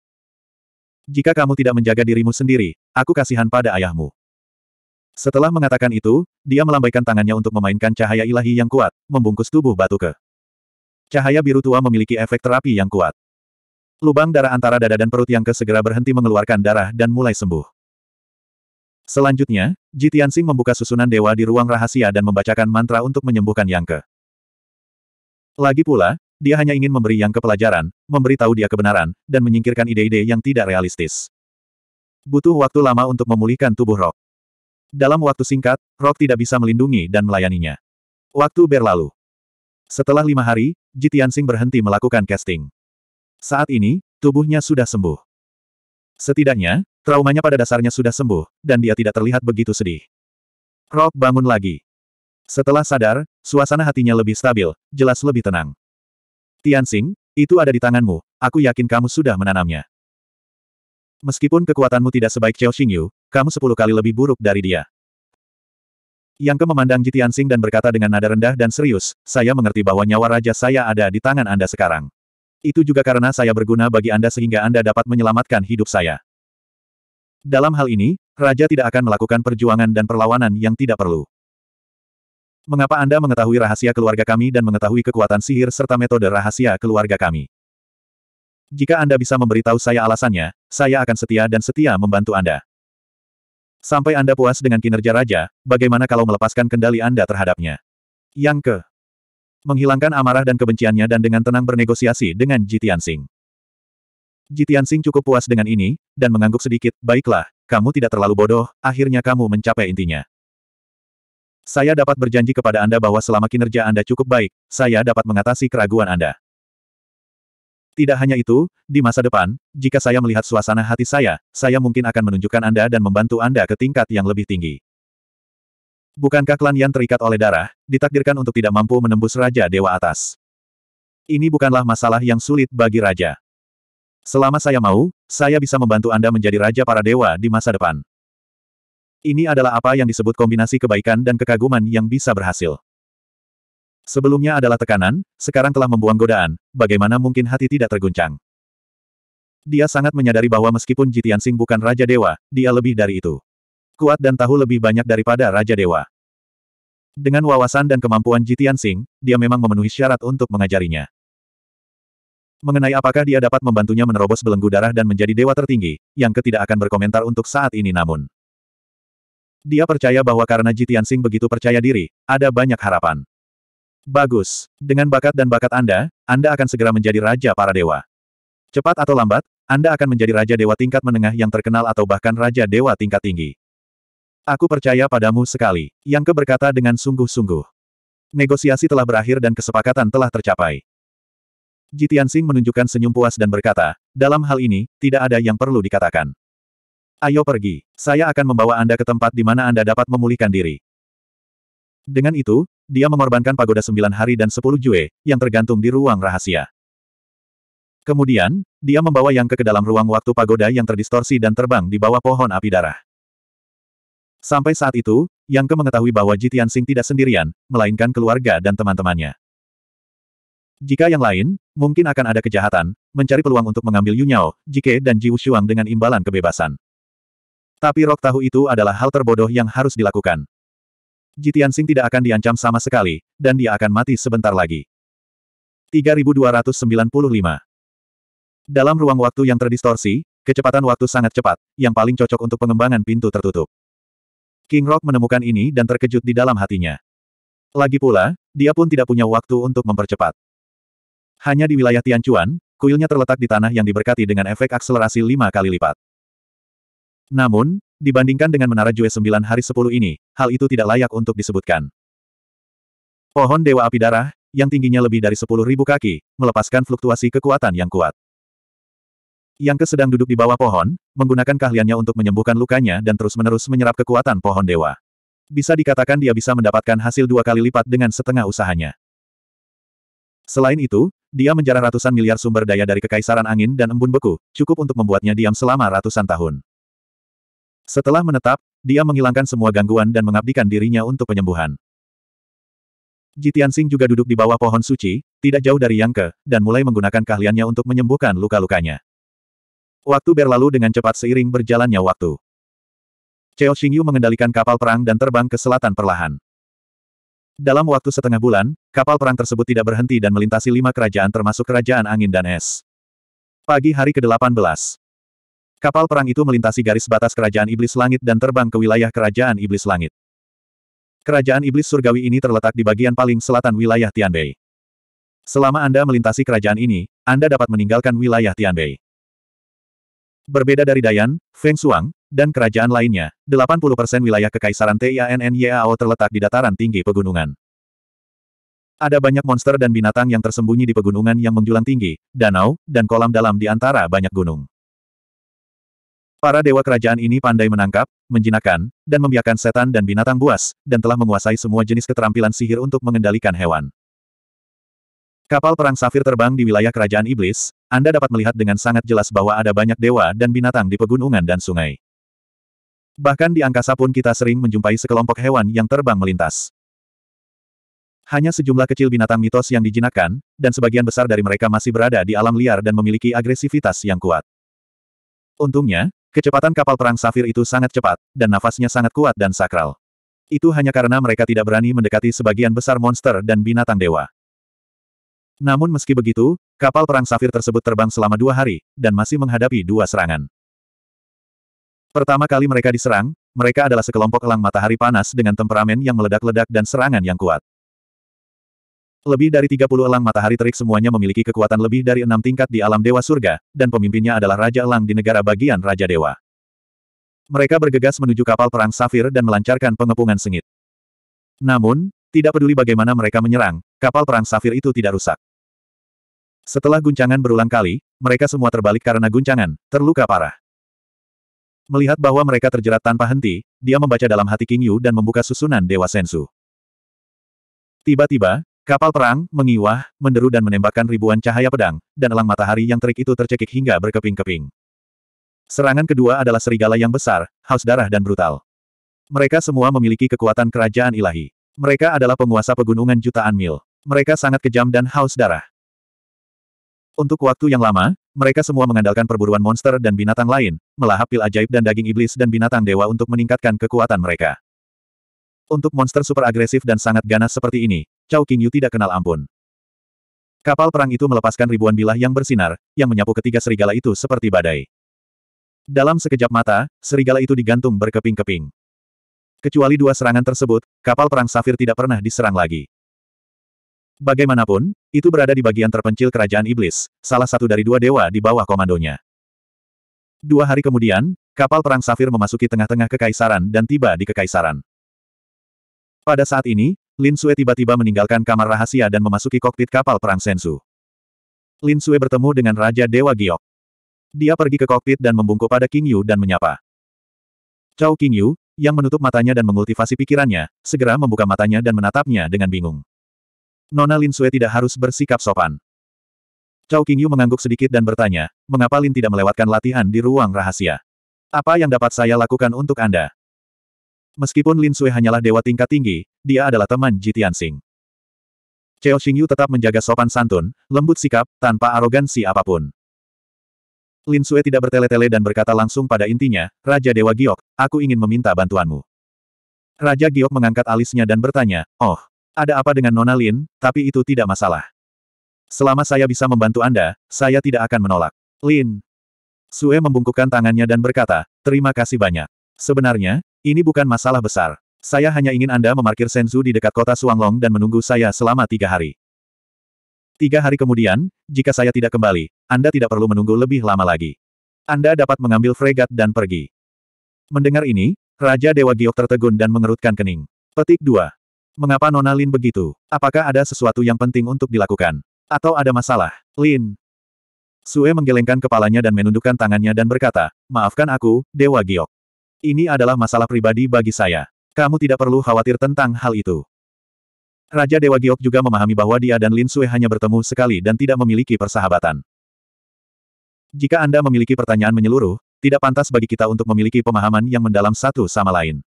Jika kamu tidak menjaga dirimu sendiri, aku kasihan pada ayahmu. Setelah mengatakan itu, dia melambaikan tangannya untuk memainkan cahaya ilahi yang kuat, membungkus tubuh batu ke. Cahaya biru tua memiliki efek terapi yang kuat. Lubang darah antara dada dan perut yang ke segera berhenti mengeluarkan darah dan mulai sembuh. Selanjutnya, Jitian Jitiansing membuka susunan dewa di ruang rahasia dan membacakan mantra untuk menyembuhkan yang ke. Lagi pula, dia hanya ingin memberi yang kepelajaran, memberi tahu dia kebenaran, dan menyingkirkan ide-ide yang tidak realistis. Butuh waktu lama untuk memulihkan tubuh Rock. Dalam waktu singkat, Rock tidak bisa melindungi dan melayaninya. Waktu berlalu. Setelah lima hari, Jitiansing berhenti melakukan casting. Saat ini, tubuhnya sudah sembuh. Setidaknya, traumanya pada dasarnya sudah sembuh, dan dia tidak terlihat begitu sedih. Rock bangun lagi. Setelah sadar, suasana hatinya lebih stabil, jelas lebih tenang. Tianxing, itu ada di tanganmu, aku yakin kamu sudah menanamnya. Meskipun kekuatanmu tidak sebaik Xiao Xingyu, kamu sepuluh kali lebih buruk dari dia. Yang ke memandang Ji Tianxing dan berkata dengan nada rendah dan serius, saya mengerti bahwa nyawa raja saya ada di tangan Anda sekarang. Itu juga karena saya berguna bagi Anda sehingga Anda dapat menyelamatkan hidup saya. Dalam hal ini, raja tidak akan melakukan perjuangan dan perlawanan yang tidak perlu. Mengapa Anda mengetahui rahasia keluarga kami dan mengetahui kekuatan sihir serta metode rahasia keluarga kami? Jika Anda bisa memberitahu saya alasannya, saya akan setia dan setia membantu Anda. Sampai Anda puas dengan kinerja raja, bagaimana kalau melepaskan kendali Anda terhadapnya? Yang ke. Menghilangkan amarah dan kebenciannya dan dengan tenang bernegosiasi dengan Jitian Singh. Jitian Singh cukup puas dengan ini, dan mengangguk sedikit, baiklah, kamu tidak terlalu bodoh, akhirnya kamu mencapai intinya. Saya dapat berjanji kepada Anda bahwa selama kinerja Anda cukup baik, saya dapat mengatasi keraguan Anda. Tidak hanya itu, di masa depan, jika saya melihat suasana hati saya, saya mungkin akan menunjukkan Anda dan membantu Anda ke tingkat yang lebih tinggi. Bukankah klan yang terikat oleh darah, ditakdirkan untuk tidak mampu menembus Raja Dewa Atas? Ini bukanlah masalah yang sulit bagi Raja. Selama saya mau, saya bisa membantu Anda menjadi Raja para Dewa di masa depan. Ini adalah apa yang disebut kombinasi kebaikan dan kekaguman yang bisa berhasil. Sebelumnya adalah tekanan, sekarang telah membuang godaan, bagaimana mungkin hati tidak terguncang. Dia sangat menyadari bahwa meskipun Jitian Sing bukan Raja Dewa, dia lebih dari itu. Kuat dan tahu lebih banyak daripada Raja Dewa. Dengan wawasan dan kemampuan Jitian Sing, dia memang memenuhi syarat untuk mengajarinya mengenai apakah dia dapat membantunya menerobos belenggu darah dan menjadi dewa tertinggi, yang ketidak akan berkomentar untuk saat ini namun. Dia percaya bahwa karena Jitian Sing begitu percaya diri, ada banyak harapan. Bagus. Dengan bakat dan bakat Anda, Anda akan segera menjadi Raja para Dewa. Cepat atau lambat, Anda akan menjadi Raja Dewa tingkat menengah yang terkenal atau bahkan Raja Dewa tingkat tinggi. Aku percaya padamu sekali, Yang keberkata dengan sungguh-sungguh. Negosiasi telah berakhir dan kesepakatan telah tercapai. Jitian Sing menunjukkan senyum puas dan berkata, dalam hal ini, tidak ada yang perlu dikatakan. Ayo pergi. Saya akan membawa Anda ke tempat di mana Anda dapat memulihkan diri. Dengan itu, dia mengorbankan pagoda sembilan hari dan sepuluh jue, yang tergantung di ruang rahasia. Kemudian, dia membawa yang ke dalam ruang waktu pagoda yang terdistorsi dan terbang di bawah pohon api darah. Sampai saat itu, Yang Ke mengetahui bahwa Jitian Sing tidak sendirian, melainkan keluarga dan teman-temannya. Jika yang lain, mungkin akan ada kejahatan, mencari peluang untuk mengambil Yunyao, Jike dan Jiushuang dengan imbalan kebebasan. Tapi Rok Tahu itu adalah hal terbodoh yang harus dilakukan. Jitian tidak akan diancam sama sekali, dan dia akan mati sebentar lagi. 3295 Dalam ruang waktu yang terdistorsi, kecepatan waktu sangat cepat, yang paling cocok untuk pengembangan pintu tertutup. King Rock menemukan ini dan terkejut di dalam hatinya. Lagi pula, dia pun tidak punya waktu untuk mempercepat. Hanya di wilayah Tianchuan, kuilnya terletak di tanah yang diberkati dengan efek akselerasi lima kali lipat. Namun, dibandingkan dengan menara Jue sembilan hari sepuluh ini, hal itu tidak layak untuk disebutkan. Pohon Dewa Api Darah, yang tingginya lebih dari sepuluh ribu kaki, melepaskan fluktuasi kekuatan yang kuat. Yang kesedang duduk di bawah pohon, menggunakan keahliannya untuk menyembuhkan lukanya dan terus-menerus menyerap kekuatan pohon dewa. Bisa dikatakan dia bisa mendapatkan hasil dua kali lipat dengan setengah usahanya. Selain itu, dia menjarah ratusan miliar sumber daya dari kekaisaran angin dan embun beku, cukup untuk membuatnya diam selama ratusan tahun. Setelah menetap, dia menghilangkan semua gangguan dan mengabdikan dirinya untuk penyembuhan. Jitiansing juga duduk di bawah pohon suci, tidak jauh dari Yang Ke, dan mulai menggunakan keahliannya untuk menyembuhkan luka-lukanya. Waktu berlalu dengan cepat seiring berjalannya waktu. Cheo Xingyu mengendalikan kapal perang dan terbang ke selatan perlahan. Dalam waktu setengah bulan, kapal perang tersebut tidak berhenti dan melintasi lima kerajaan termasuk kerajaan angin dan es. Pagi hari ke-18. Kapal perang itu melintasi garis batas Kerajaan Iblis Langit dan terbang ke wilayah Kerajaan Iblis Langit. Kerajaan Iblis Surgawi ini terletak di bagian paling selatan wilayah Tianbei. Selama Anda melintasi kerajaan ini, Anda dapat meninggalkan wilayah Tianbei. Berbeda dari Dayan, Feng Shuang, dan kerajaan lainnya, 80% wilayah kekaisaran TIANNYAO terletak di dataran tinggi pegunungan. Ada banyak monster dan binatang yang tersembunyi di pegunungan yang menjulang tinggi, danau, dan kolam dalam di antara banyak gunung. Para dewa kerajaan ini pandai menangkap, menjinakkan, dan membiarkan setan dan binatang buas, dan telah menguasai semua jenis keterampilan sihir untuk mengendalikan hewan. Kapal perang safir terbang di wilayah kerajaan iblis, Anda dapat melihat dengan sangat jelas bahwa ada banyak dewa dan binatang di pegunungan dan sungai. Bahkan di angkasa pun kita sering menjumpai sekelompok hewan yang terbang melintas. Hanya sejumlah kecil binatang mitos yang dijinakkan, dan sebagian besar dari mereka masih berada di alam liar dan memiliki agresivitas yang kuat. Untungnya, Kecepatan kapal perang Safir itu sangat cepat, dan nafasnya sangat kuat dan sakral. Itu hanya karena mereka tidak berani mendekati sebagian besar monster dan binatang dewa. Namun meski begitu, kapal perang Safir tersebut terbang selama dua hari, dan masih menghadapi dua serangan. Pertama kali mereka diserang, mereka adalah sekelompok elang matahari panas dengan temperamen yang meledak-ledak dan serangan yang kuat. Lebih dari 30 elang matahari terik semuanya memiliki kekuatan lebih dari enam tingkat di alam dewa surga, dan pemimpinnya adalah Raja Elang di negara bagian Raja Dewa. Mereka bergegas menuju kapal perang Safir dan melancarkan pengepungan sengit. Namun, tidak peduli bagaimana mereka menyerang, kapal perang Safir itu tidak rusak. Setelah guncangan berulang kali, mereka semua terbalik karena guncangan, terluka parah. Melihat bahwa mereka terjerat tanpa henti, dia membaca dalam hati King Yu dan membuka susunan Dewa Sensu. Tiba-tiba, Kapal perang, mengiwah, menderu dan menembakkan ribuan cahaya pedang, dan elang matahari yang terik itu tercekik hingga berkeping-keping. Serangan kedua adalah serigala yang besar, haus darah dan brutal. Mereka semua memiliki kekuatan kerajaan ilahi. Mereka adalah penguasa pegunungan jutaan mil. Mereka sangat kejam dan haus darah. Untuk waktu yang lama, mereka semua mengandalkan perburuan monster dan binatang lain, melahap pil ajaib dan daging iblis dan binatang dewa untuk meningkatkan kekuatan mereka. Untuk monster super agresif dan sangat ganas seperti ini, Chao Qingyu tidak kenal ampun. Kapal perang itu melepaskan ribuan bilah yang bersinar, yang menyapu ketiga serigala itu seperti badai. Dalam sekejap mata, serigala itu digantung berkeping-keping. Kecuali dua serangan tersebut, kapal perang Safir tidak pernah diserang lagi. Bagaimanapun, itu berada di bagian terpencil kerajaan iblis, salah satu dari dua dewa di bawah komandonya. Dua hari kemudian, kapal perang Safir memasuki tengah-tengah kekaisaran dan tiba di kekaisaran. Pada saat ini, Lin Sue tiba-tiba meninggalkan kamar rahasia dan memasuki kokpit kapal perang Sensu. Lin Sue bertemu dengan Raja Dewa Giok. Dia pergi ke kokpit dan membungkuk pada King Yu dan menyapa. Cao King Yu, yang menutup matanya dan mengultivasi pikirannya, segera membuka matanya dan menatapnya dengan bingung. Nona Lin Sue tidak harus bersikap sopan. Cao King Yu mengangguk sedikit dan bertanya, mengapa Lin tidak melewatkan latihan di ruang rahasia? Apa yang dapat saya lakukan untuk Anda? Meskipun Lin Sui hanyalah dewa tingkat tinggi, dia adalah teman Ji Tianxing. Cao Xingyu tetap menjaga sopan santun, lembut sikap, tanpa arogansi apapun. Lin Sui tidak bertele-tele dan berkata langsung pada intinya, Raja Dewa Giok, aku ingin meminta bantuanmu. Raja Giok mengangkat alisnya dan bertanya, oh, ada apa dengan Nona Lin, tapi itu tidak masalah. Selama saya bisa membantu Anda, saya tidak akan menolak. Lin. Sue membungkukkan tangannya dan berkata, terima kasih banyak. Sebenarnya, ini bukan masalah besar. Saya hanya ingin Anda memarkir Senzu di dekat kota Suanglong dan menunggu saya selama tiga hari. Tiga hari kemudian, jika saya tidak kembali, Anda tidak perlu menunggu lebih lama lagi. Anda dapat mengambil fregat dan pergi. Mendengar ini, Raja Dewa Giok tertegun dan mengerutkan kening. Petik 2. Mengapa Nona Lin begitu? Apakah ada sesuatu yang penting untuk dilakukan? Atau ada masalah? Lin. Sue menggelengkan kepalanya dan menundukkan tangannya dan berkata, Maafkan aku, Dewa Giok. Ini adalah masalah pribadi bagi saya. Kamu tidak perlu khawatir tentang hal itu. Raja Dewa Giok juga memahami bahwa dia dan Lin Sui hanya bertemu sekali dan tidak memiliki persahabatan. Jika Anda memiliki pertanyaan menyeluruh, tidak pantas bagi kita untuk memiliki pemahaman yang mendalam satu sama lain.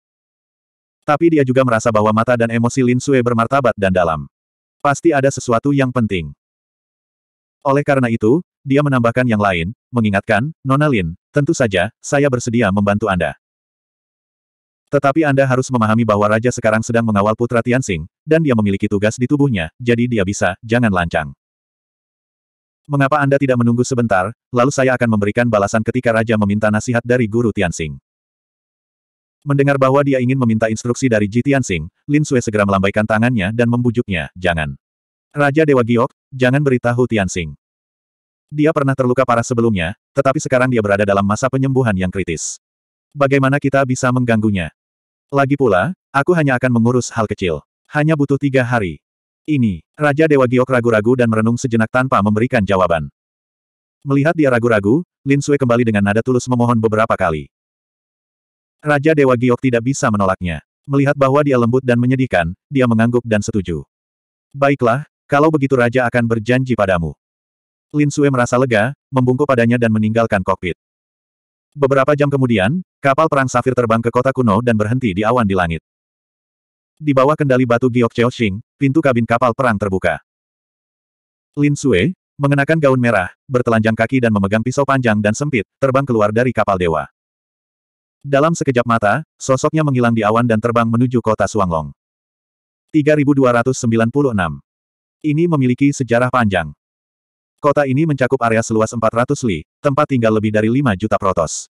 Tapi dia juga merasa bahwa mata dan emosi Lin Sui bermartabat dan dalam. Pasti ada sesuatu yang penting. Oleh karena itu, dia menambahkan yang lain, mengingatkan, Nona Lin, tentu saja, saya bersedia membantu Anda. Tetapi Anda harus memahami bahwa Raja sekarang sedang mengawal Putra Tianxing, dan dia memiliki tugas di tubuhnya, jadi dia bisa, jangan lancang. Mengapa Anda tidak menunggu sebentar, lalu saya akan memberikan balasan ketika Raja meminta nasihat dari Guru Tianxing. Mendengar bahwa dia ingin meminta instruksi dari Ji Tianxing, Lin Sui segera melambaikan tangannya dan membujuknya, jangan. Raja Dewa Giok, jangan beritahu Tianxing. Dia pernah terluka parah sebelumnya, tetapi sekarang dia berada dalam masa penyembuhan yang kritis. Bagaimana kita bisa mengganggunya? Lagi pula, aku hanya akan mengurus hal kecil. Hanya butuh tiga hari. Ini, Raja Dewa Giok ragu-ragu dan merenung sejenak tanpa memberikan jawaban. Melihat dia ragu-ragu, Lin Sui kembali dengan nada tulus memohon beberapa kali. Raja Dewa Giok tidak bisa menolaknya. Melihat bahwa dia lembut dan menyedihkan, dia mengangguk dan setuju. Baiklah, kalau begitu Raja akan berjanji padamu. Lin Sui merasa lega, membungkuk padanya dan meninggalkan kokpit. Beberapa jam kemudian, kapal perang Safir terbang ke kota kuno dan berhenti di awan di langit. Di bawah kendali batu Giok Cheo Xing, pintu kabin kapal perang terbuka. Lin Sue, mengenakan gaun merah, bertelanjang kaki dan memegang pisau panjang dan sempit, terbang keluar dari kapal dewa. Dalam sekejap mata, sosoknya menghilang di awan dan terbang menuju kota Suanglong. 3296 Ini memiliki sejarah panjang. Kota ini mencakup area seluas 400 li, tempat tinggal lebih dari 5 juta protos.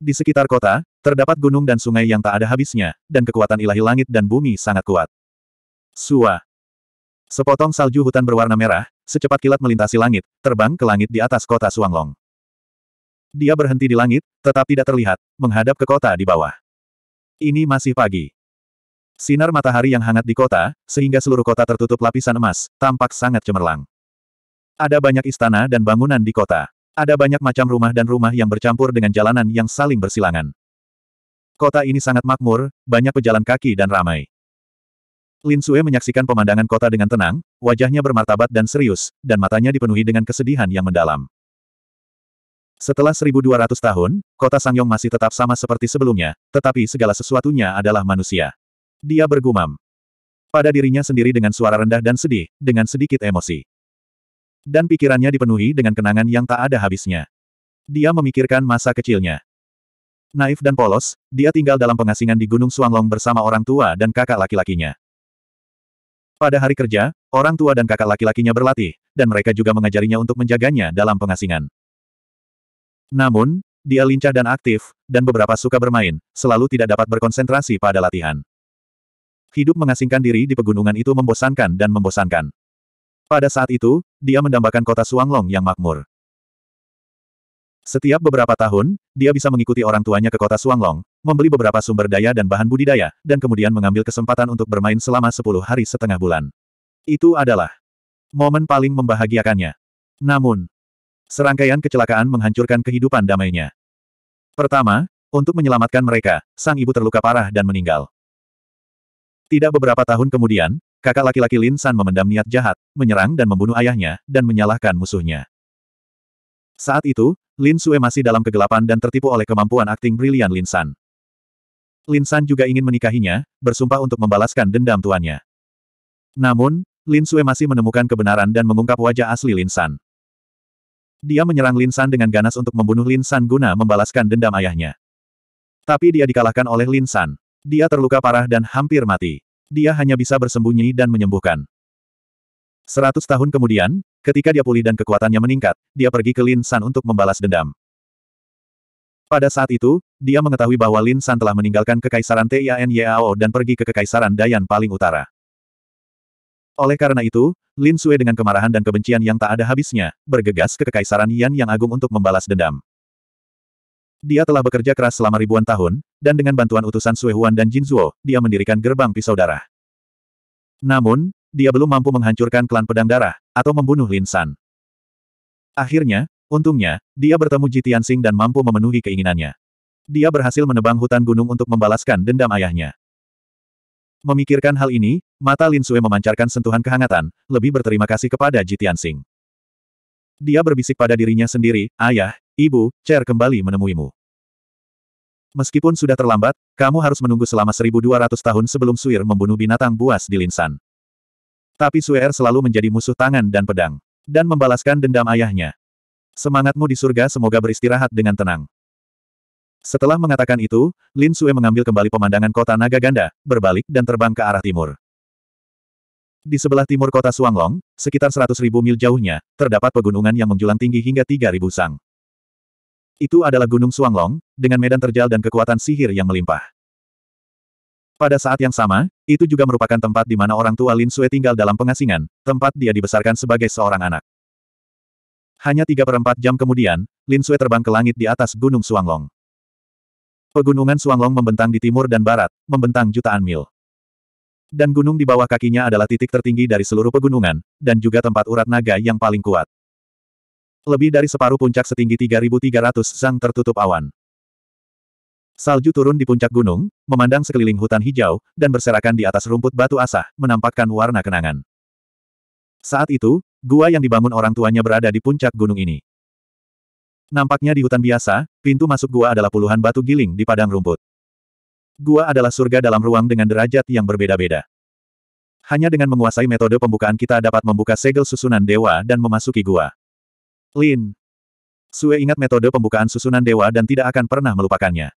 Di sekitar kota, terdapat gunung dan sungai yang tak ada habisnya, dan kekuatan ilahi langit dan bumi sangat kuat. Sua. Sepotong salju hutan berwarna merah, secepat kilat melintasi langit, terbang ke langit di atas kota Suanglong. Dia berhenti di langit, tetap tidak terlihat, menghadap ke kota di bawah. Ini masih pagi. Sinar matahari yang hangat di kota, sehingga seluruh kota tertutup lapisan emas, tampak sangat cemerlang. Ada banyak istana dan bangunan di kota. Ada banyak macam rumah dan rumah yang bercampur dengan jalanan yang saling bersilangan. Kota ini sangat makmur, banyak pejalan kaki dan ramai. Lin Sue menyaksikan pemandangan kota dengan tenang, wajahnya bermartabat dan serius, dan matanya dipenuhi dengan kesedihan yang mendalam. Setelah 1200 tahun, kota Sangyong masih tetap sama seperti sebelumnya, tetapi segala sesuatunya adalah manusia. Dia bergumam. Pada dirinya sendiri dengan suara rendah dan sedih, dengan sedikit emosi. Dan pikirannya dipenuhi dengan kenangan yang tak ada habisnya. Dia memikirkan masa kecilnya. Naif dan polos, dia tinggal dalam pengasingan di Gunung Suanglong bersama orang tua dan kakak laki-lakinya. Pada hari kerja, orang tua dan kakak laki-lakinya berlatih, dan mereka juga mengajarinya untuk menjaganya dalam pengasingan. Namun, dia lincah dan aktif, dan beberapa suka bermain, selalu tidak dapat berkonsentrasi pada latihan. Hidup mengasingkan diri di pegunungan itu membosankan dan membosankan. Pada saat itu, dia mendambakan kota Suanglong yang makmur. Setiap beberapa tahun, dia bisa mengikuti orang tuanya ke kota Suanglong, membeli beberapa sumber daya dan bahan budidaya, dan kemudian mengambil kesempatan untuk bermain selama 10 hari setengah bulan. Itu adalah momen paling membahagiakannya. Namun, serangkaian kecelakaan menghancurkan kehidupan damainya. Pertama, untuk menyelamatkan mereka, sang ibu terluka parah dan meninggal. Tidak beberapa tahun kemudian, Kakak laki-laki Lin San memendam niat jahat, menyerang dan membunuh ayahnya, dan menyalahkan musuhnya. Saat itu, Lin Sue masih dalam kegelapan dan tertipu oleh kemampuan akting brilian Lin San. Lin San juga ingin menikahinya, bersumpah untuk membalaskan dendam tuannya. Namun, Lin Sue masih menemukan kebenaran dan mengungkap wajah asli Lin San. Dia menyerang Lin San dengan ganas untuk membunuh Lin San guna membalaskan dendam ayahnya. Tapi dia dikalahkan oleh Lin San. Dia terluka parah dan hampir mati dia hanya bisa bersembunyi dan menyembuhkan. Seratus tahun kemudian, ketika dia pulih dan kekuatannya meningkat, dia pergi ke Lin San untuk membalas dendam. Pada saat itu, dia mengetahui bahwa Lin San telah meninggalkan Kekaisaran Yao dan pergi ke Kekaisaran Dayan paling utara. Oleh karena itu, Lin Sue dengan kemarahan dan kebencian yang tak ada habisnya, bergegas ke Kekaisaran Yan yang agung untuk membalas dendam. Dia telah bekerja keras selama ribuan tahun, dan dengan bantuan utusan Sui Huan dan Jin Zuo, dia mendirikan gerbang pisau darah. Namun, dia belum mampu menghancurkan klan pedang darah, atau membunuh Lin San. Akhirnya, untungnya, dia bertemu Ji Tianxing dan mampu memenuhi keinginannya. Dia berhasil menebang hutan gunung untuk membalaskan dendam ayahnya. Memikirkan hal ini, mata Lin Sui memancarkan sentuhan kehangatan, lebih berterima kasih kepada Ji Tianxing. Dia berbisik pada dirinya sendiri, Ayah, Ibu, Cher kembali menemuimu. Meskipun sudah terlambat, kamu harus menunggu selama 1200 tahun sebelum Suir membunuh binatang buas di Linsan. Tapi Suir selalu menjadi musuh tangan dan pedang. Dan membalaskan dendam ayahnya. Semangatmu di surga semoga beristirahat dengan tenang. Setelah mengatakan itu, Lin Sue mengambil kembali pemandangan kota Naga Ganda, berbalik dan terbang ke arah timur. Di sebelah timur kota Suanglong, sekitar 100.000 mil jauhnya, terdapat pegunungan yang menjulang tinggi hingga 3.000 sang. Itu adalah Gunung Suanglong, dengan medan terjal dan kekuatan sihir yang melimpah. Pada saat yang sama, itu juga merupakan tempat di mana orang tua Lin Sui tinggal dalam pengasingan, tempat dia dibesarkan sebagai seorang anak. Hanya tiga perempat jam kemudian, Lin Sui terbang ke langit di atas Gunung Suanglong. Pegunungan Suanglong membentang di timur dan barat, membentang jutaan mil. Dan gunung di bawah kakinya adalah titik tertinggi dari seluruh pegunungan, dan juga tempat urat naga yang paling kuat. Lebih dari separuh puncak setinggi 3.300 zang tertutup awan. Salju turun di puncak gunung, memandang sekeliling hutan hijau, dan berserakan di atas rumput batu asah, menampakkan warna kenangan. Saat itu, gua yang dibangun orang tuanya berada di puncak gunung ini. Nampaknya di hutan biasa, pintu masuk gua adalah puluhan batu giling di padang rumput. Gua adalah surga dalam ruang dengan derajat yang berbeda-beda. Hanya dengan menguasai metode pembukaan kita dapat membuka segel susunan dewa dan memasuki gua. Lin. Sue ingat metode pembukaan susunan dewa dan tidak akan pernah melupakannya.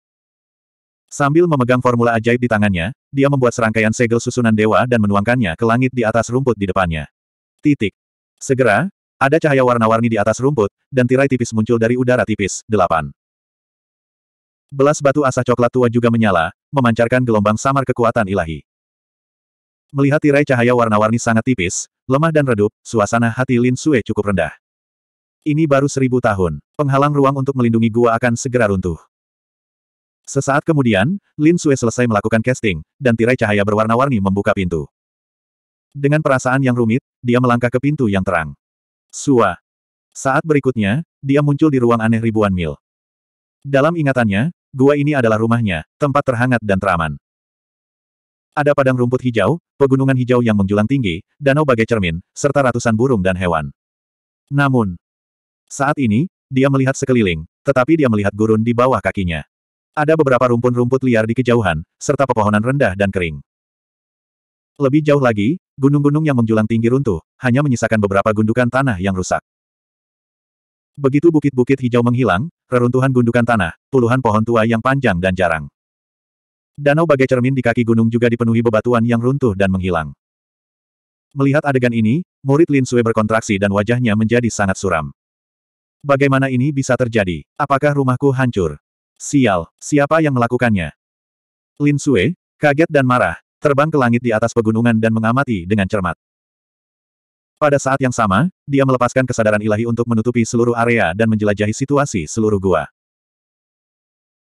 Sambil memegang formula ajaib di tangannya, dia membuat serangkaian segel susunan dewa dan menuangkannya ke langit di atas rumput di depannya. Titik. Segera, ada cahaya warna-warni di atas rumput, dan tirai tipis muncul dari udara tipis. Delapan. Belas batu asah coklat tua juga menyala, memancarkan gelombang samar kekuatan ilahi. Melihat tirai cahaya warna-warni sangat tipis, lemah dan redup, suasana hati Lin Sue cukup rendah. Ini baru seribu tahun. Penghalang ruang untuk melindungi gua akan segera runtuh. Sesaat kemudian, Lin Sue selesai melakukan casting, dan tirai cahaya berwarna-warni membuka pintu. Dengan perasaan yang rumit, dia melangkah ke pintu yang terang. Sua. Saat berikutnya, dia muncul di ruang aneh ribuan mil. Dalam ingatannya, gua ini adalah rumahnya, tempat terhangat dan teraman. Ada padang rumput hijau, pegunungan hijau yang menjulang tinggi, danau bagai cermin, serta ratusan burung dan hewan. Namun, saat ini, dia melihat sekeliling, tetapi dia melihat gurun di bawah kakinya. Ada beberapa rumpun-rumput liar di kejauhan, serta pepohonan rendah dan kering. Lebih jauh lagi, gunung-gunung yang menjulang tinggi runtuh, hanya menyisakan beberapa gundukan tanah yang rusak. Begitu bukit-bukit hijau menghilang, reruntuhan gundukan tanah, puluhan pohon tua yang panjang dan jarang. Danau bagai cermin di kaki gunung juga dipenuhi bebatuan yang runtuh dan menghilang. Melihat adegan ini, murid Lin Sui berkontraksi dan wajahnya menjadi sangat suram. Bagaimana ini bisa terjadi? Apakah rumahku hancur? Sial, siapa yang melakukannya? Lin Sue, kaget dan marah, terbang ke langit di atas pegunungan dan mengamati dengan cermat. Pada saat yang sama, dia melepaskan kesadaran ilahi untuk menutupi seluruh area dan menjelajahi situasi seluruh gua.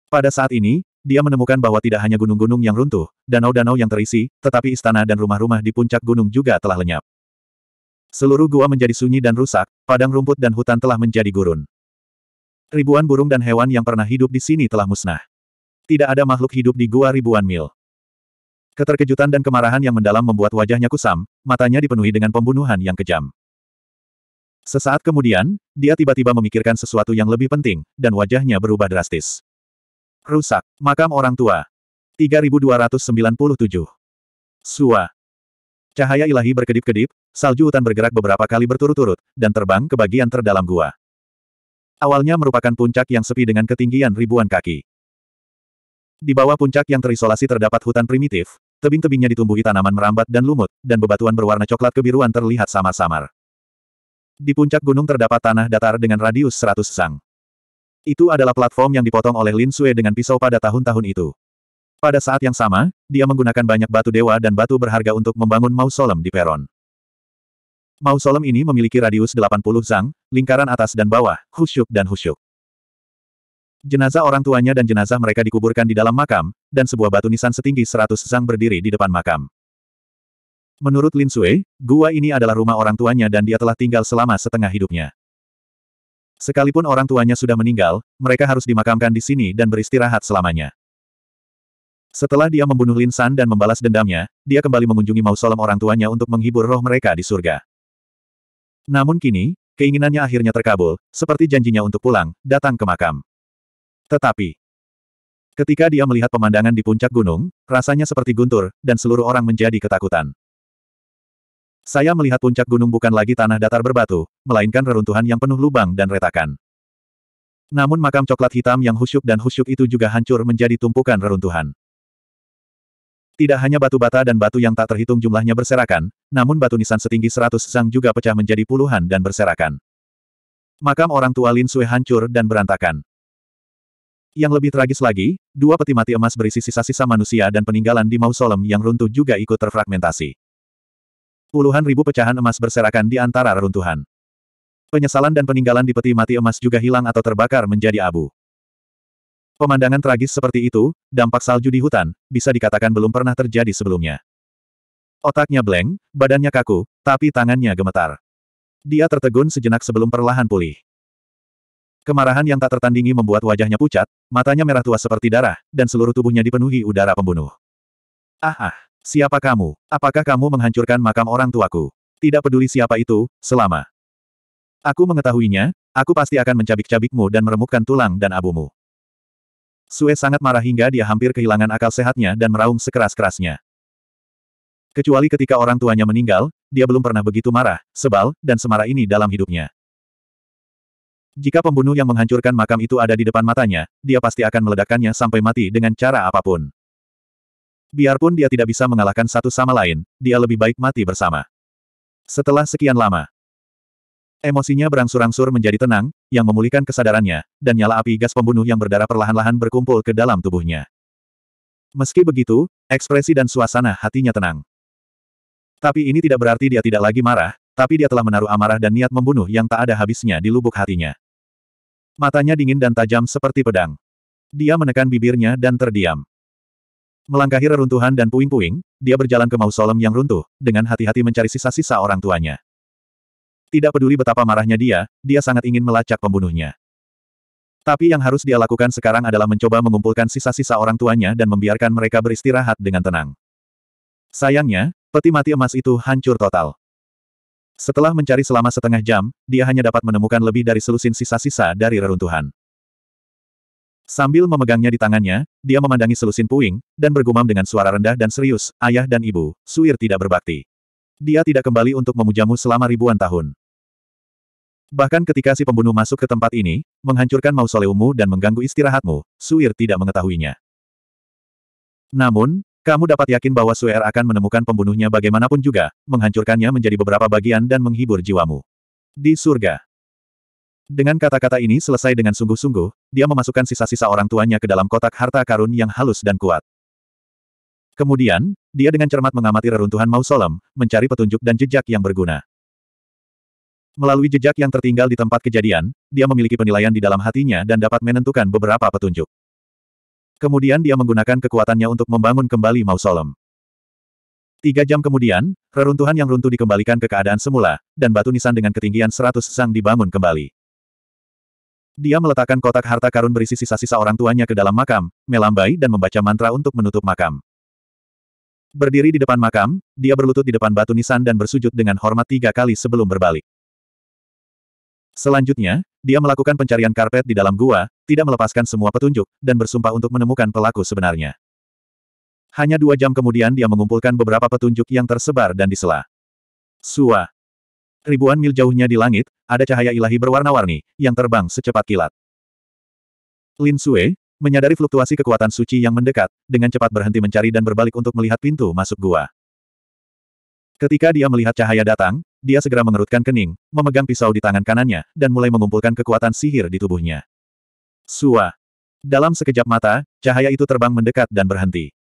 Pada saat ini, dia menemukan bahwa tidak hanya gunung-gunung yang runtuh, danau-danau yang terisi, tetapi istana dan rumah-rumah di puncak gunung juga telah lenyap. Seluruh gua menjadi sunyi dan rusak, padang rumput dan hutan telah menjadi gurun. Ribuan burung dan hewan yang pernah hidup di sini telah musnah. Tidak ada makhluk hidup di gua ribuan mil. Keterkejutan dan kemarahan yang mendalam membuat wajahnya kusam, matanya dipenuhi dengan pembunuhan yang kejam. Sesaat kemudian, dia tiba-tiba memikirkan sesuatu yang lebih penting, dan wajahnya berubah drastis. Rusak, makam orang tua. 3297. Sua. Cahaya ilahi berkedip-kedip, salju hutan bergerak beberapa kali berturut-turut, dan terbang ke bagian terdalam gua. Awalnya merupakan puncak yang sepi dengan ketinggian ribuan kaki. Di bawah puncak yang terisolasi terdapat hutan primitif, tebing-tebingnya ditumbuhi tanaman merambat dan lumut, dan bebatuan berwarna coklat kebiruan terlihat samar-samar. Di puncak gunung terdapat tanah datar dengan radius 100 sang. Itu adalah platform yang dipotong oleh Lin Sue dengan pisau pada tahun-tahun itu. Pada saat yang sama, dia menggunakan banyak batu dewa dan batu berharga untuk membangun mausolem di peron. Mausolem ini memiliki radius 80 zang, lingkaran atas dan bawah, khusyuk dan khusyuk. Jenazah orang tuanya dan jenazah mereka dikuburkan di dalam makam, dan sebuah batu nisan setinggi 100 zang berdiri di depan makam. Menurut Lin Sui, gua ini adalah rumah orang tuanya dan dia telah tinggal selama setengah hidupnya. Sekalipun orang tuanya sudah meninggal, mereka harus dimakamkan di sini dan beristirahat selamanya. Setelah dia membunuh Lin San dan membalas dendamnya, dia kembali mengunjungi Mausolem orang tuanya untuk menghibur roh mereka di surga. Namun kini, keinginannya akhirnya terkabul, seperti janjinya untuk pulang, datang ke makam. Tetapi, ketika dia melihat pemandangan di puncak gunung, rasanya seperti guntur, dan seluruh orang menjadi ketakutan. Saya melihat puncak gunung bukan lagi tanah datar berbatu, melainkan reruntuhan yang penuh lubang dan retakan. Namun makam coklat hitam yang husyuk dan husyuk itu juga hancur menjadi tumpukan reruntuhan. Tidak hanya batu bata dan batu yang tak terhitung jumlahnya berserakan, namun batu nisan setinggi seratus sang juga pecah menjadi puluhan dan berserakan. Makam orang tua Lin Sui hancur dan berantakan. Yang lebih tragis lagi, dua peti mati emas berisi sisa-sisa manusia dan peninggalan di mausoleum yang runtuh juga ikut terfragmentasi. Puluhan ribu pecahan emas berserakan di antara reruntuhan. Penyesalan dan peninggalan di peti mati emas juga hilang atau terbakar menjadi abu. Pemandangan tragis seperti itu, dampak salju di hutan, bisa dikatakan belum pernah terjadi sebelumnya. Otaknya blank, badannya kaku, tapi tangannya gemetar. Dia tertegun sejenak sebelum perlahan pulih. Kemarahan yang tak tertandingi membuat wajahnya pucat, matanya merah tua seperti darah, dan seluruh tubuhnya dipenuhi udara pembunuh. Ah ah, siapa kamu? Apakah kamu menghancurkan makam orang tuaku? Tidak peduli siapa itu, selama. Aku mengetahuinya, aku pasti akan mencabik-cabikmu dan meremukkan tulang dan abumu. Sue sangat marah hingga dia hampir kehilangan akal sehatnya dan meraung sekeras-kerasnya. Kecuali ketika orang tuanya meninggal, dia belum pernah begitu marah, sebal, dan semarah ini dalam hidupnya. Jika pembunuh yang menghancurkan makam itu ada di depan matanya, dia pasti akan meledakkannya sampai mati dengan cara apapun. Biarpun dia tidak bisa mengalahkan satu sama lain, dia lebih baik mati bersama. Setelah sekian lama, Emosinya berangsur-angsur menjadi tenang, yang memulihkan kesadarannya, dan nyala api gas pembunuh yang berdarah perlahan-lahan berkumpul ke dalam tubuhnya. Meski begitu, ekspresi dan suasana hatinya tenang. Tapi ini tidak berarti dia tidak lagi marah, tapi dia telah menaruh amarah dan niat membunuh yang tak ada habisnya di lubuk hatinya. Matanya dingin dan tajam seperti pedang. Dia menekan bibirnya dan terdiam. Melangkahi reruntuhan dan puing-puing, dia berjalan ke mausolem yang runtuh, dengan hati-hati mencari sisa-sisa orang tuanya. Tidak peduli betapa marahnya dia, dia sangat ingin melacak pembunuhnya. Tapi yang harus dia lakukan sekarang adalah mencoba mengumpulkan sisa-sisa orang tuanya dan membiarkan mereka beristirahat dengan tenang. Sayangnya, peti mati emas itu hancur total. Setelah mencari selama setengah jam, dia hanya dapat menemukan lebih dari selusin sisa-sisa dari reruntuhan. Sambil memegangnya di tangannya, dia memandangi selusin puing, dan bergumam dengan suara rendah dan serius, ayah dan ibu, suir tidak berbakti. Dia tidak kembali untuk memujamu selama ribuan tahun. Bahkan ketika si pembunuh masuk ke tempat ini, menghancurkan mausoleumu dan mengganggu istirahatmu, Suir tidak mengetahuinya. Namun, kamu dapat yakin bahwa Suir akan menemukan pembunuhnya bagaimanapun juga, menghancurkannya menjadi beberapa bagian dan menghibur jiwamu. Di surga. Dengan kata-kata ini selesai dengan sungguh-sungguh, dia memasukkan sisa-sisa orang tuanya ke dalam kotak harta karun yang halus dan kuat. Kemudian, dia dengan cermat mengamati reruntuhan mausolem, mencari petunjuk dan jejak yang berguna. Melalui jejak yang tertinggal di tempat kejadian, dia memiliki penilaian di dalam hatinya dan dapat menentukan beberapa petunjuk. Kemudian dia menggunakan kekuatannya untuk membangun kembali mausolem. Tiga jam kemudian, reruntuhan yang runtuh dikembalikan ke keadaan semula, dan batu nisan dengan ketinggian 100 sang dibangun kembali. Dia meletakkan kotak harta karun berisi sisa-sisa orang tuanya ke dalam makam, melambai dan membaca mantra untuk menutup makam. Berdiri di depan makam, dia berlutut di depan batu nisan dan bersujud dengan hormat tiga kali sebelum berbalik. Selanjutnya, dia melakukan pencarian karpet di dalam gua, tidak melepaskan semua petunjuk, dan bersumpah untuk menemukan pelaku sebenarnya. Hanya dua jam kemudian dia mengumpulkan beberapa petunjuk yang tersebar dan disela. Sua. Ribuan mil jauhnya di langit, ada cahaya ilahi berwarna-warni, yang terbang secepat kilat. Lin Sue, menyadari fluktuasi kekuatan suci yang mendekat, dengan cepat berhenti mencari dan berbalik untuk melihat pintu masuk gua. Ketika dia melihat cahaya datang, dia segera mengerutkan kening, memegang pisau di tangan kanannya, dan mulai mengumpulkan kekuatan sihir di tubuhnya. Sua. Dalam sekejap mata, cahaya itu terbang mendekat dan berhenti.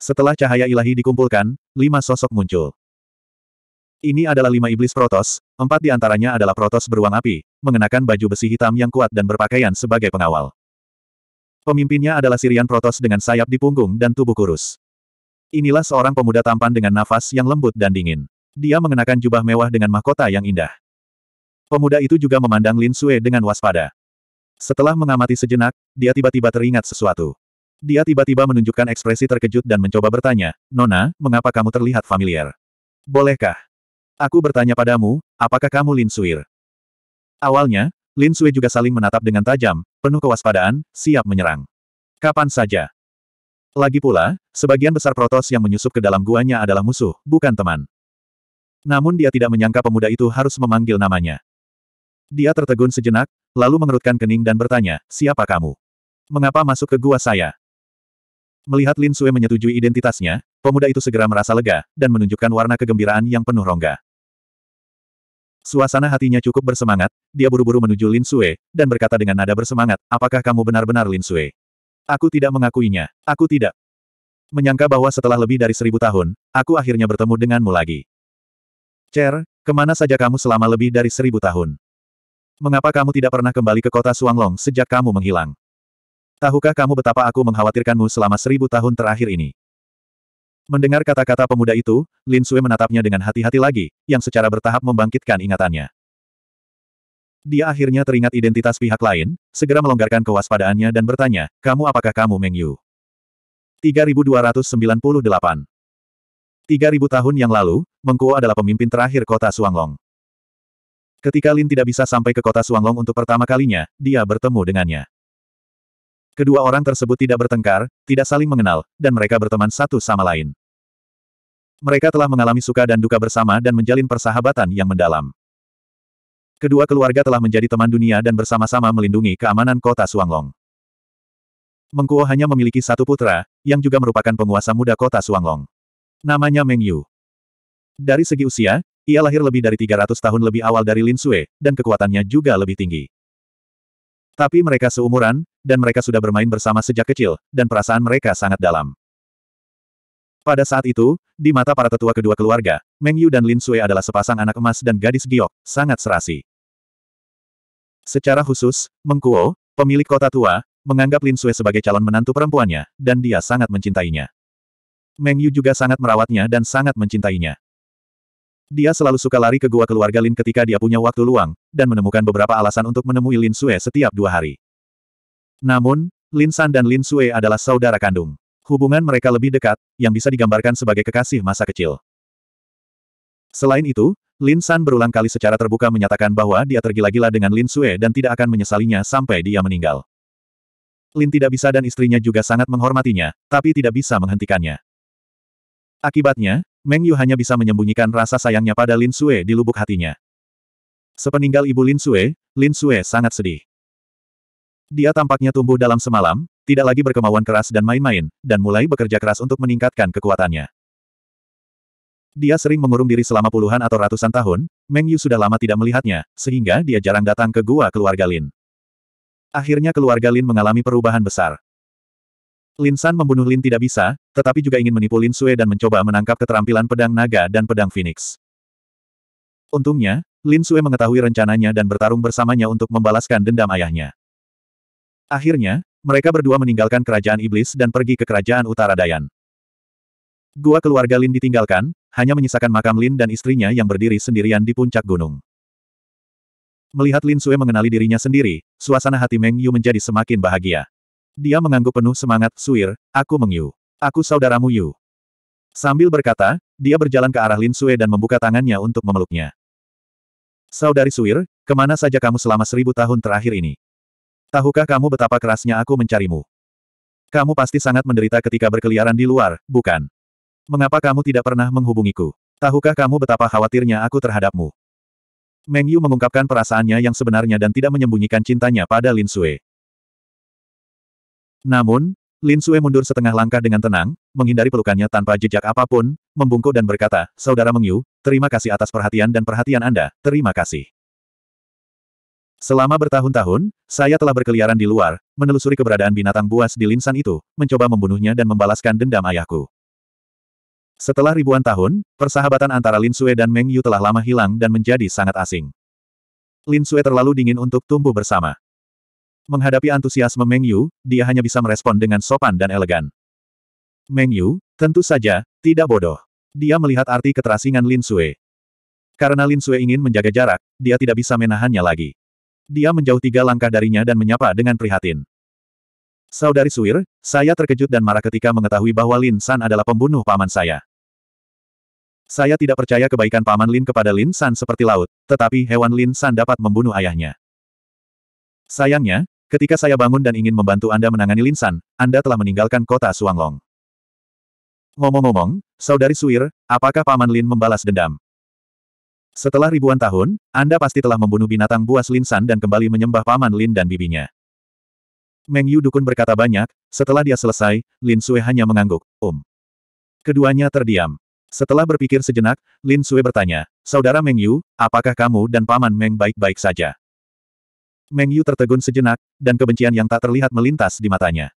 Setelah cahaya ilahi dikumpulkan, lima sosok muncul. Ini adalah lima iblis Protos, empat di antaranya adalah Protos beruang api, mengenakan baju besi hitam yang kuat dan berpakaian sebagai pengawal. Pemimpinnya adalah Sirian Protos dengan sayap di punggung dan tubuh kurus. Inilah seorang pemuda tampan dengan nafas yang lembut dan dingin. Dia mengenakan jubah mewah dengan mahkota yang indah. Pemuda itu juga memandang Lin Sue dengan waspada. Setelah mengamati sejenak, dia tiba-tiba teringat sesuatu. Dia tiba-tiba menunjukkan ekspresi terkejut dan mencoba bertanya, Nona, mengapa kamu terlihat familiar? Bolehkah? Aku bertanya padamu, apakah kamu Lin Suir? Awalnya, Lin Sui juga saling menatap dengan tajam, penuh kewaspadaan, siap menyerang. Kapan saja. Lagi pula, sebagian besar protos yang menyusup ke dalam guanya adalah musuh, bukan teman. Namun dia tidak menyangka pemuda itu harus memanggil namanya. Dia tertegun sejenak, lalu mengerutkan kening dan bertanya, siapa kamu? Mengapa masuk ke gua saya? Melihat Lin Sui menyetujui identitasnya, pemuda itu segera merasa lega, dan menunjukkan warna kegembiraan yang penuh rongga. Suasana hatinya cukup bersemangat, dia buru-buru menuju Lin Sui, dan berkata dengan nada bersemangat, apakah kamu benar-benar Lin Sui? Aku tidak mengakuinya, aku tidak. Menyangka bahwa setelah lebih dari seribu tahun, aku akhirnya bertemu denganmu lagi. Cer, kemana saja kamu selama lebih dari seribu tahun? Mengapa kamu tidak pernah kembali ke kota Suanglong sejak kamu menghilang? Tahukah kamu betapa aku mengkhawatirkanmu selama seribu tahun terakhir ini? Mendengar kata-kata pemuda itu, Lin Sui menatapnya dengan hati-hati lagi, yang secara bertahap membangkitkan ingatannya. Dia akhirnya teringat identitas pihak lain, segera melonggarkan kewaspadaannya dan bertanya, kamu apakah kamu Meng Yu? 3298 3000 tahun yang lalu, Mengkuo adalah pemimpin terakhir kota Suanglong. Ketika Lin tidak bisa sampai ke kota Suanglong untuk pertama kalinya, dia bertemu dengannya. Kedua orang tersebut tidak bertengkar, tidak saling mengenal, dan mereka berteman satu sama lain. Mereka telah mengalami suka dan duka bersama dan menjalin persahabatan yang mendalam. Kedua keluarga telah menjadi teman dunia dan bersama-sama melindungi keamanan kota Suanglong. Mengkuo hanya memiliki satu putra, yang juga merupakan penguasa muda kota Suanglong. Namanya Meng Yu. Dari segi usia, ia lahir lebih dari 300 tahun lebih awal dari Lin Sui dan kekuatannya juga lebih tinggi. Tapi mereka seumuran, dan mereka sudah bermain bersama sejak kecil, dan perasaan mereka sangat dalam. Pada saat itu, di mata para tetua kedua keluarga, Meng Yu dan Lin Sui adalah sepasang anak emas dan gadis giok, sangat serasi. Secara khusus, Meng Kuo, pemilik kota tua, menganggap Lin Sui sebagai calon menantu perempuannya, dan dia sangat mencintainya. Meng Yu juga sangat merawatnya dan sangat mencintainya. Dia selalu suka lari ke gua keluarga Lin ketika dia punya waktu luang, dan menemukan beberapa alasan untuk menemui Lin Sue setiap dua hari. Namun, Lin San dan Lin Sue adalah saudara kandung. Hubungan mereka lebih dekat, yang bisa digambarkan sebagai kekasih masa kecil. Selain itu, Lin San berulang kali secara terbuka menyatakan bahwa dia tergila-gila dengan Lin Sue dan tidak akan menyesalinya sampai dia meninggal. Lin tidak bisa dan istrinya juga sangat menghormatinya, tapi tidak bisa menghentikannya. Akibatnya, Meng Yu hanya bisa menyembunyikan rasa sayangnya pada Lin Sue di lubuk hatinya. Sepeninggal ibu Lin Sue, Lin Sue sangat sedih. Dia tampaknya tumbuh dalam semalam, tidak lagi berkemauan keras dan main-main, dan mulai bekerja keras untuk meningkatkan kekuatannya. Dia sering mengurung diri selama puluhan atau ratusan tahun, Meng Yu sudah lama tidak melihatnya, sehingga dia jarang datang ke gua keluarga Lin. Akhirnya keluarga Lin mengalami perubahan besar. Lin San membunuh Lin tidak bisa, tetapi juga ingin menipu Lin Sue dan mencoba menangkap keterampilan pedang naga dan pedang Phoenix. Untungnya, Lin Sue mengetahui rencananya dan bertarung bersamanya untuk membalaskan dendam ayahnya. Akhirnya, mereka berdua meninggalkan kerajaan iblis dan pergi ke kerajaan utara Dayan. Gua keluarga Lin ditinggalkan, hanya menyisakan makam Lin dan istrinya yang berdiri sendirian di puncak gunung. Melihat Lin Sue mengenali dirinya sendiri, suasana hati Meng Yu menjadi semakin bahagia. Dia mengangguk penuh semangat, Suir, aku Mengyu. Aku saudaramu Yu. Sambil berkata, dia berjalan ke arah Lin Sue dan membuka tangannya untuk memeluknya. Saudari Suir, kemana saja kamu selama seribu tahun terakhir ini? Tahukah kamu betapa kerasnya aku mencarimu? Kamu pasti sangat menderita ketika berkeliaran di luar, bukan? Mengapa kamu tidak pernah menghubungiku? Tahukah kamu betapa khawatirnya aku terhadapmu? Meng Yu mengungkapkan perasaannya yang sebenarnya dan tidak menyembunyikan cintanya pada Lin Sue. Namun, Lin Sue mundur setengah langkah dengan tenang, menghindari pelukannya tanpa jejak apapun, membungkuk dan berkata, Saudara Mengyu, terima kasih atas perhatian dan perhatian Anda, terima kasih. Selama bertahun-tahun, saya telah berkeliaran di luar, menelusuri keberadaan binatang buas di linsan itu, mencoba membunuhnya dan membalaskan dendam ayahku. Setelah ribuan tahun, persahabatan antara Lin Sue dan Meng Yu telah lama hilang dan menjadi sangat asing. Lin Sue terlalu dingin untuk tumbuh bersama. Menghadapi antusiasme Meng Yu, dia hanya bisa merespon dengan sopan dan elegan. Meng Yu, tentu saja, tidak bodoh. Dia melihat arti keterasingan Lin Sui. Karena Lin Sui ingin menjaga jarak, dia tidak bisa menahannya lagi. Dia menjauh tiga langkah darinya dan menyapa dengan prihatin. Saudari Suir, saya terkejut dan marah ketika mengetahui bahwa Lin San adalah pembunuh paman saya. Saya tidak percaya kebaikan paman Lin kepada Lin San seperti laut, tetapi hewan Lin San dapat membunuh ayahnya. Sayangnya, ketika saya bangun dan ingin membantu Anda menangani Linsan, Anda telah meninggalkan kota Suanglong. Ngomong-ngomong, Saudari Suir, apakah Paman Lin membalas dendam? Setelah ribuan tahun, Anda pasti telah membunuh binatang buas Linsan dan kembali menyembah Paman Lin dan bibinya. Meng Yu Dukun berkata banyak, setelah dia selesai, Lin Sue hanya mengangguk, um. Keduanya terdiam. Setelah berpikir sejenak, Lin Sue bertanya, Saudara Meng Yu, apakah kamu dan Paman Meng baik-baik saja? Meng Yu tertegun sejenak, dan kebencian yang tak terlihat melintas di matanya.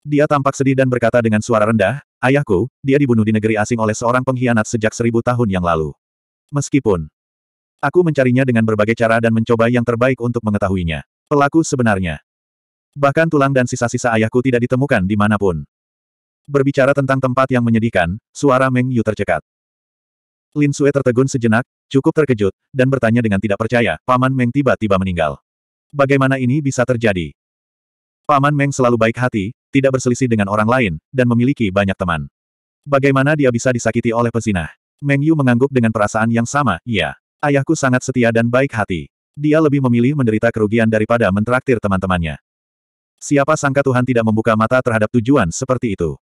Dia tampak sedih dan berkata dengan suara rendah, Ayahku, dia dibunuh di negeri asing oleh seorang pengkhianat sejak seribu tahun yang lalu. Meskipun aku mencarinya dengan berbagai cara dan mencoba yang terbaik untuk mengetahuinya. Pelaku sebenarnya. Bahkan tulang dan sisa-sisa ayahku tidak ditemukan di manapun. Berbicara tentang tempat yang menyedihkan, suara Meng Yu tercekat. Lin Sue tertegun sejenak, cukup terkejut, dan bertanya dengan tidak percaya, Paman Meng tiba-tiba meninggal. Bagaimana ini bisa terjadi? Paman Meng selalu baik hati, tidak berselisih dengan orang lain, dan memiliki banyak teman. Bagaimana dia bisa disakiti oleh pezinah? Meng Yu mengangguk dengan perasaan yang sama, iya. Ayahku sangat setia dan baik hati. Dia lebih memilih menderita kerugian daripada mentraktir teman-temannya. Siapa sangka Tuhan tidak membuka mata terhadap tujuan seperti itu.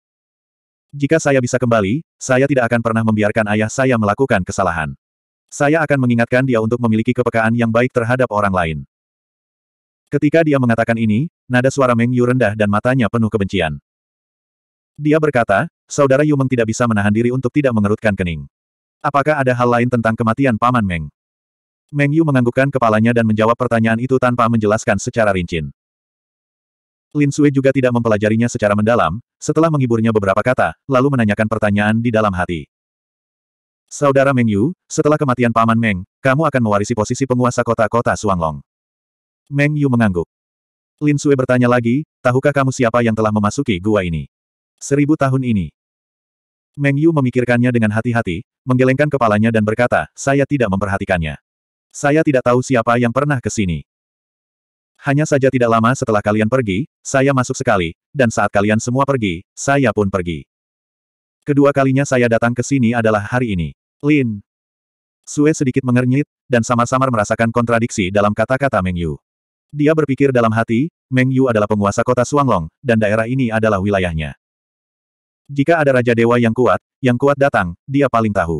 Jika saya bisa kembali, saya tidak akan pernah membiarkan ayah saya melakukan kesalahan. Saya akan mengingatkan dia untuk memiliki kepekaan yang baik terhadap orang lain. Ketika dia mengatakan ini, nada suara Meng Yu rendah dan matanya penuh kebencian. Dia berkata, Saudara Yu Meng tidak bisa menahan diri untuk tidak mengerutkan kening. Apakah ada hal lain tentang kematian Paman Meng? Meng Yu menganggukkan kepalanya dan menjawab pertanyaan itu tanpa menjelaskan secara rincin. Lin Sui juga tidak mempelajarinya secara mendalam, setelah menghiburnya beberapa kata, lalu menanyakan pertanyaan di dalam hati. Saudara Meng Yu, setelah kematian Paman Meng, kamu akan mewarisi posisi penguasa kota-kota Suanglong. Meng Yu mengangguk. Lin Sui bertanya lagi, tahukah kamu siapa yang telah memasuki gua ini? Seribu tahun ini. Meng Yu memikirkannya dengan hati-hati, menggelengkan kepalanya dan berkata, saya tidak memperhatikannya. Saya tidak tahu siapa yang pernah ke sini. Hanya saja tidak lama setelah kalian pergi, saya masuk sekali, dan saat kalian semua pergi, saya pun pergi. Kedua kalinya saya datang ke sini adalah hari ini. Lin. Sue sedikit mengernyit, dan samar-samar merasakan kontradiksi dalam kata-kata Meng Yu. Dia berpikir dalam hati, Meng Yu adalah penguasa kota Suanglong, dan daerah ini adalah wilayahnya. Jika ada Raja Dewa yang kuat, yang kuat datang, dia paling tahu.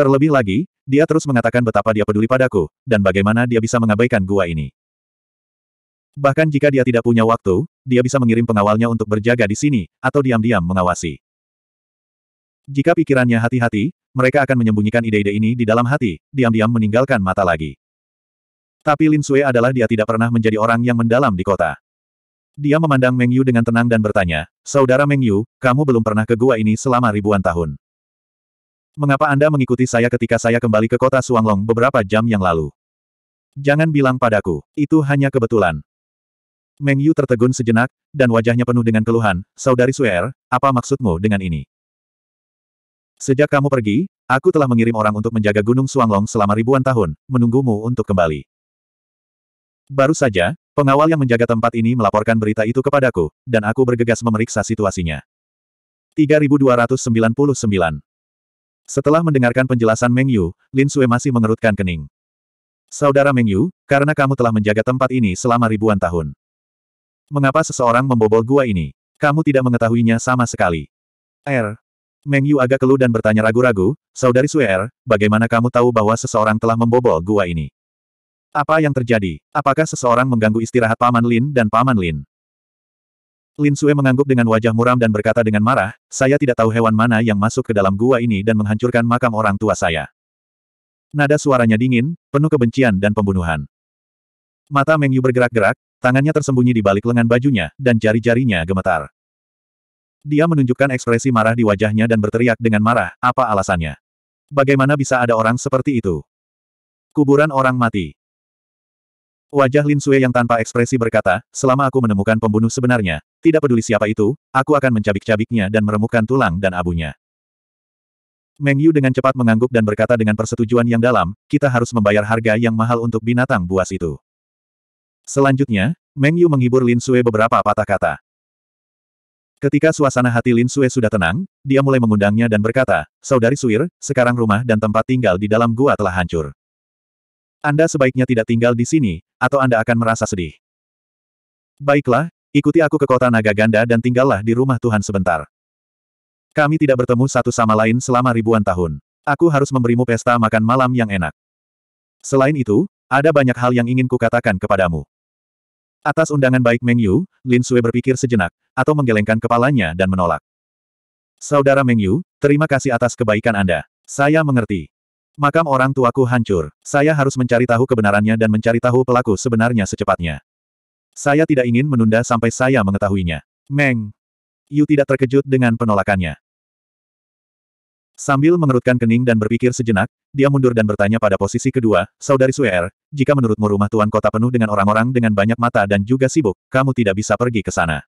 Terlebih lagi, dia terus mengatakan betapa dia peduli padaku, dan bagaimana dia bisa mengabaikan gua ini. Bahkan jika dia tidak punya waktu, dia bisa mengirim pengawalnya untuk berjaga di sini, atau diam-diam mengawasi. Jika pikirannya hati-hati, mereka akan menyembunyikan ide-ide ini di dalam hati, diam-diam meninggalkan mata lagi. Tapi Lin Sui adalah dia tidak pernah menjadi orang yang mendalam di kota. Dia memandang Meng Yu dengan tenang dan bertanya, Saudara Meng Yu, kamu belum pernah ke gua ini selama ribuan tahun. Mengapa Anda mengikuti saya ketika saya kembali ke kota Suanglong beberapa jam yang lalu? Jangan bilang padaku, itu hanya kebetulan. Meng Yu tertegun sejenak, dan wajahnya penuh dengan keluhan, Saudari Suer, apa maksudmu dengan ini? Sejak kamu pergi, aku telah mengirim orang untuk menjaga Gunung Suanglong selama ribuan tahun, menunggumu untuk kembali. Baru saja, pengawal yang menjaga tempat ini melaporkan berita itu kepadaku, dan aku bergegas memeriksa situasinya. 3299 Setelah mendengarkan penjelasan Meng Yu, Lin Sue masih mengerutkan kening. Saudara Meng Yu, karena kamu telah menjaga tempat ini selama ribuan tahun. Mengapa seseorang membobol gua ini? Kamu tidak mengetahuinya sama sekali. Er. Meng Yu agak keluh dan bertanya ragu-ragu, Saudari Sue Er, bagaimana kamu tahu bahwa seseorang telah membobol gua ini? Apa yang terjadi? Apakah seseorang mengganggu istirahat Paman Lin dan Paman Lin? Lin Sue mengangguk dengan wajah muram dan berkata dengan marah, saya tidak tahu hewan mana yang masuk ke dalam gua ini dan menghancurkan makam orang tua saya. Nada suaranya dingin, penuh kebencian dan pembunuhan. Mata Meng Yu bergerak-gerak, Tangannya tersembunyi di balik lengan bajunya, dan jari-jarinya gemetar. Dia menunjukkan ekspresi marah di wajahnya dan berteriak dengan marah, apa alasannya? Bagaimana bisa ada orang seperti itu? Kuburan orang mati. Wajah Lin Sue yang tanpa ekspresi berkata, selama aku menemukan pembunuh sebenarnya, tidak peduli siapa itu, aku akan mencabik-cabiknya dan meremukkan tulang dan abunya. Meng Yu dengan cepat mengangguk dan berkata dengan persetujuan yang dalam, kita harus membayar harga yang mahal untuk binatang buas itu. Selanjutnya, Meng Yu menghibur Lin Sue beberapa patah kata. Ketika suasana hati Lin Sue sudah tenang, dia mulai mengundangnya dan berkata, Saudari Suir, sekarang rumah dan tempat tinggal di dalam gua telah hancur. Anda sebaiknya tidak tinggal di sini, atau Anda akan merasa sedih. Baiklah, ikuti aku ke kota naga ganda dan tinggallah di rumah Tuhan sebentar. Kami tidak bertemu satu sama lain selama ribuan tahun. Aku harus memberimu pesta makan malam yang enak. Selain itu, ada banyak hal yang ingin kukatakan kepadamu. Atas undangan baik Meng Yu, Lin Sue berpikir sejenak, atau menggelengkan kepalanya dan menolak. Saudara Meng Yu, terima kasih atas kebaikan Anda. Saya mengerti. Makam orang tuaku hancur. Saya harus mencari tahu kebenarannya dan mencari tahu pelaku sebenarnya secepatnya. Saya tidak ingin menunda sampai saya mengetahuinya. Meng. Yu tidak terkejut dengan penolakannya. Sambil mengerutkan kening dan berpikir sejenak, dia mundur dan bertanya pada posisi kedua, Saudari Suer, jika menurutmu rumah tuan kota penuh dengan orang-orang dengan banyak mata dan juga sibuk, kamu tidak bisa pergi ke sana.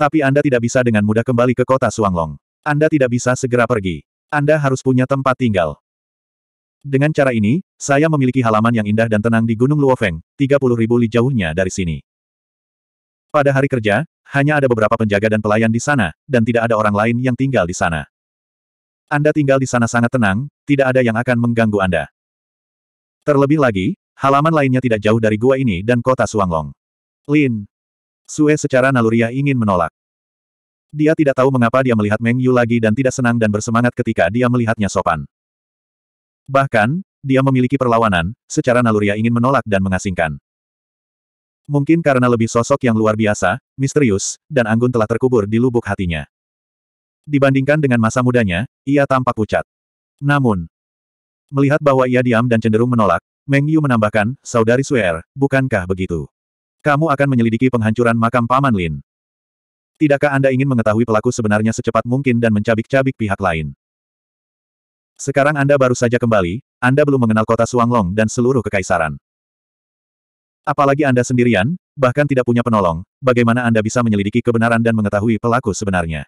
Tapi Anda tidak bisa dengan mudah kembali ke kota Suanglong. Anda tidak bisa segera pergi. Anda harus punya tempat tinggal. Dengan cara ini, saya memiliki halaman yang indah dan tenang di Gunung Luofeng, 30 ribu li jauhnya dari sini. Pada hari kerja, hanya ada beberapa penjaga dan pelayan di sana, dan tidak ada orang lain yang tinggal di sana. Anda tinggal di sana sangat tenang, tidak ada yang akan mengganggu Anda. Terlebih lagi, halaman lainnya tidak jauh dari gua ini dan kota Suanglong. Lin. Sue secara naluriah ingin menolak. Dia tidak tahu mengapa dia melihat Meng Yu lagi dan tidak senang dan bersemangat ketika dia melihatnya sopan. Bahkan, dia memiliki perlawanan, secara naluriah ingin menolak dan mengasingkan. Mungkin karena lebih sosok yang luar biasa, misterius, dan anggun telah terkubur di lubuk hatinya. Dibandingkan dengan masa mudanya, ia tampak pucat. Namun, melihat bahwa ia diam dan cenderung menolak, Meng Yu menambahkan, Saudari Suer, bukankah begitu? Kamu akan menyelidiki penghancuran makam Paman Lin. Tidakkah Anda ingin mengetahui pelaku sebenarnya secepat mungkin dan mencabik-cabik pihak lain? Sekarang Anda baru saja kembali, Anda belum mengenal kota Suanglong dan seluruh kekaisaran. Apalagi Anda sendirian, bahkan tidak punya penolong, bagaimana Anda bisa menyelidiki kebenaran dan mengetahui pelaku sebenarnya?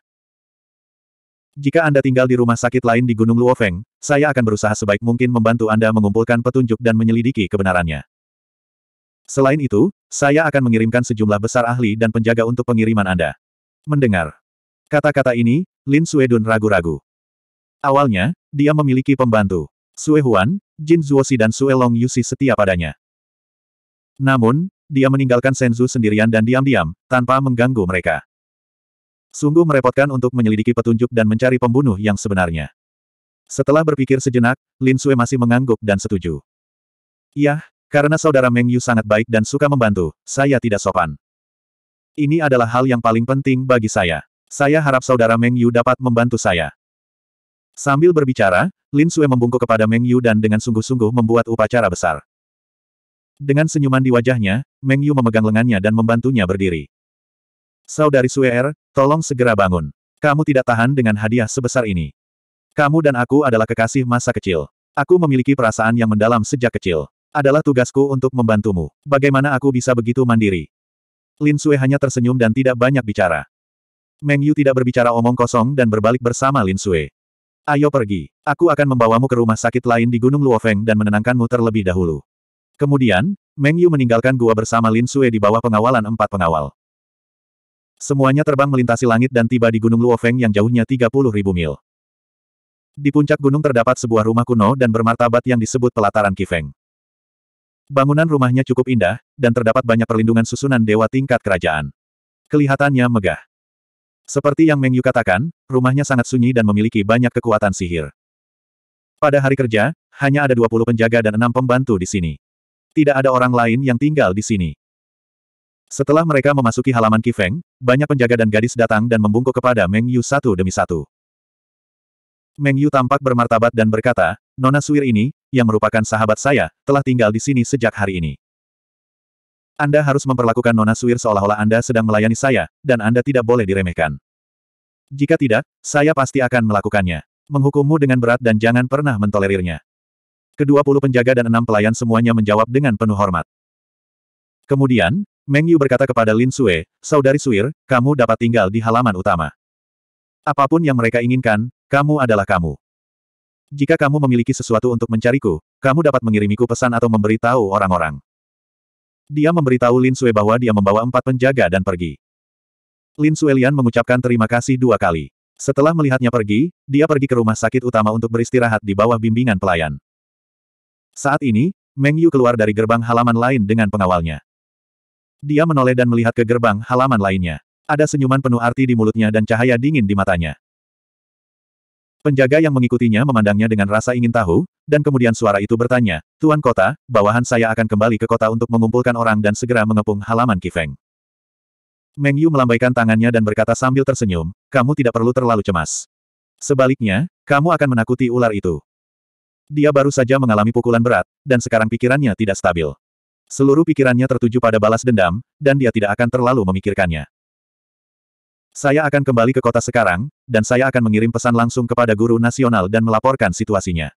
Jika Anda tinggal di rumah sakit lain di Gunung Luofeng, saya akan berusaha sebaik mungkin membantu Anda mengumpulkan petunjuk dan menyelidiki kebenarannya. Selain itu, saya akan mengirimkan sejumlah besar ahli dan penjaga untuk pengiriman Anda. Mendengar kata-kata ini, Lin Suedun ragu-ragu. Awalnya, dia memiliki pembantu, Sue Huan, Jin Zuosi dan Sue Long Yusi setia padanya. Namun, dia meninggalkan Senzu sendirian dan diam-diam, tanpa mengganggu mereka. Sungguh merepotkan untuk menyelidiki petunjuk dan mencari pembunuh yang sebenarnya. Setelah berpikir sejenak, Lin Sue masih mengangguk dan setuju. Yah, karena saudara Meng Yu sangat baik dan suka membantu, saya tidak sopan. Ini adalah hal yang paling penting bagi saya. Saya harap saudara Meng Yu dapat membantu saya. Sambil berbicara, Lin Sue membungkuk kepada Meng Yu dan dengan sungguh-sungguh membuat upacara besar. Dengan senyuman di wajahnya, Meng Yu memegang lengannya dan membantunya berdiri. Saudari Suer, er, tolong segera bangun. Kamu tidak tahan dengan hadiah sebesar ini. Kamu dan aku adalah kekasih masa kecil. Aku memiliki perasaan yang mendalam sejak kecil. Adalah tugasku untuk membantumu. Bagaimana aku bisa begitu mandiri? Lin Sue hanya tersenyum dan tidak banyak bicara. Meng Yu tidak berbicara omong kosong dan berbalik bersama Lin Sue. Ayo pergi. Aku akan membawamu ke rumah sakit lain di Gunung Luofeng dan menenangkanmu terlebih dahulu. Kemudian, Meng Yu meninggalkan gua bersama Lin Sue di bawah pengawalan empat pengawal. Semuanya terbang melintasi langit dan tiba di Gunung Luofeng yang jauhnya 30.000 mil. Di puncak gunung terdapat sebuah rumah kuno dan bermartabat yang disebut pelataran Kifeng. Bangunan rumahnya cukup indah, dan terdapat banyak perlindungan susunan dewa tingkat kerajaan. Kelihatannya megah. Seperti yang Meng Yu katakan, rumahnya sangat sunyi dan memiliki banyak kekuatan sihir. Pada hari kerja, hanya ada 20 penjaga dan enam pembantu di sini. Tidak ada orang lain yang tinggal di sini. Setelah mereka memasuki halaman Kifeng, banyak penjaga dan gadis datang dan membungkuk kepada Meng Yu satu demi satu. Meng Yu tampak bermartabat dan berkata, Nona Suir ini, yang merupakan sahabat saya, telah tinggal di sini sejak hari ini. Anda harus memperlakukan Nona Suir seolah-olah Anda sedang melayani saya, dan Anda tidak boleh diremehkan. Jika tidak, saya pasti akan melakukannya. Menghukummu dengan berat dan jangan pernah mentolerirnya. Kedua puluh penjaga dan enam pelayan semuanya menjawab dengan penuh hormat. Kemudian, Meng Yu berkata kepada Lin Sue, Saudari Suir, kamu dapat tinggal di halaman utama. Apapun yang mereka inginkan, kamu adalah kamu. Jika kamu memiliki sesuatu untuk mencariku, kamu dapat mengirimiku pesan atau memberitahu orang-orang. Dia memberitahu Lin Sue bahwa dia membawa empat penjaga dan pergi. Lin Lian mengucapkan terima kasih dua kali. Setelah melihatnya pergi, dia pergi ke rumah sakit utama untuk beristirahat di bawah bimbingan pelayan. Saat ini, Meng Yu keluar dari gerbang halaman lain dengan pengawalnya. Dia menoleh dan melihat ke gerbang halaman lainnya. Ada senyuman penuh arti di mulutnya dan cahaya dingin di matanya. Penjaga yang mengikutinya memandangnya dengan rasa ingin tahu, dan kemudian suara itu bertanya, Tuan Kota, bawahan saya akan kembali ke kota untuk mengumpulkan orang dan segera mengepung halaman Kifeng. Meng Yu melambaikan tangannya dan berkata sambil tersenyum, kamu tidak perlu terlalu cemas. Sebaliknya, kamu akan menakuti ular itu. Dia baru saja mengalami pukulan berat, dan sekarang pikirannya tidak stabil. Seluruh pikirannya tertuju pada balas dendam, dan dia tidak akan terlalu memikirkannya. Saya akan kembali ke kota sekarang, dan saya akan mengirim pesan langsung kepada guru nasional dan melaporkan situasinya.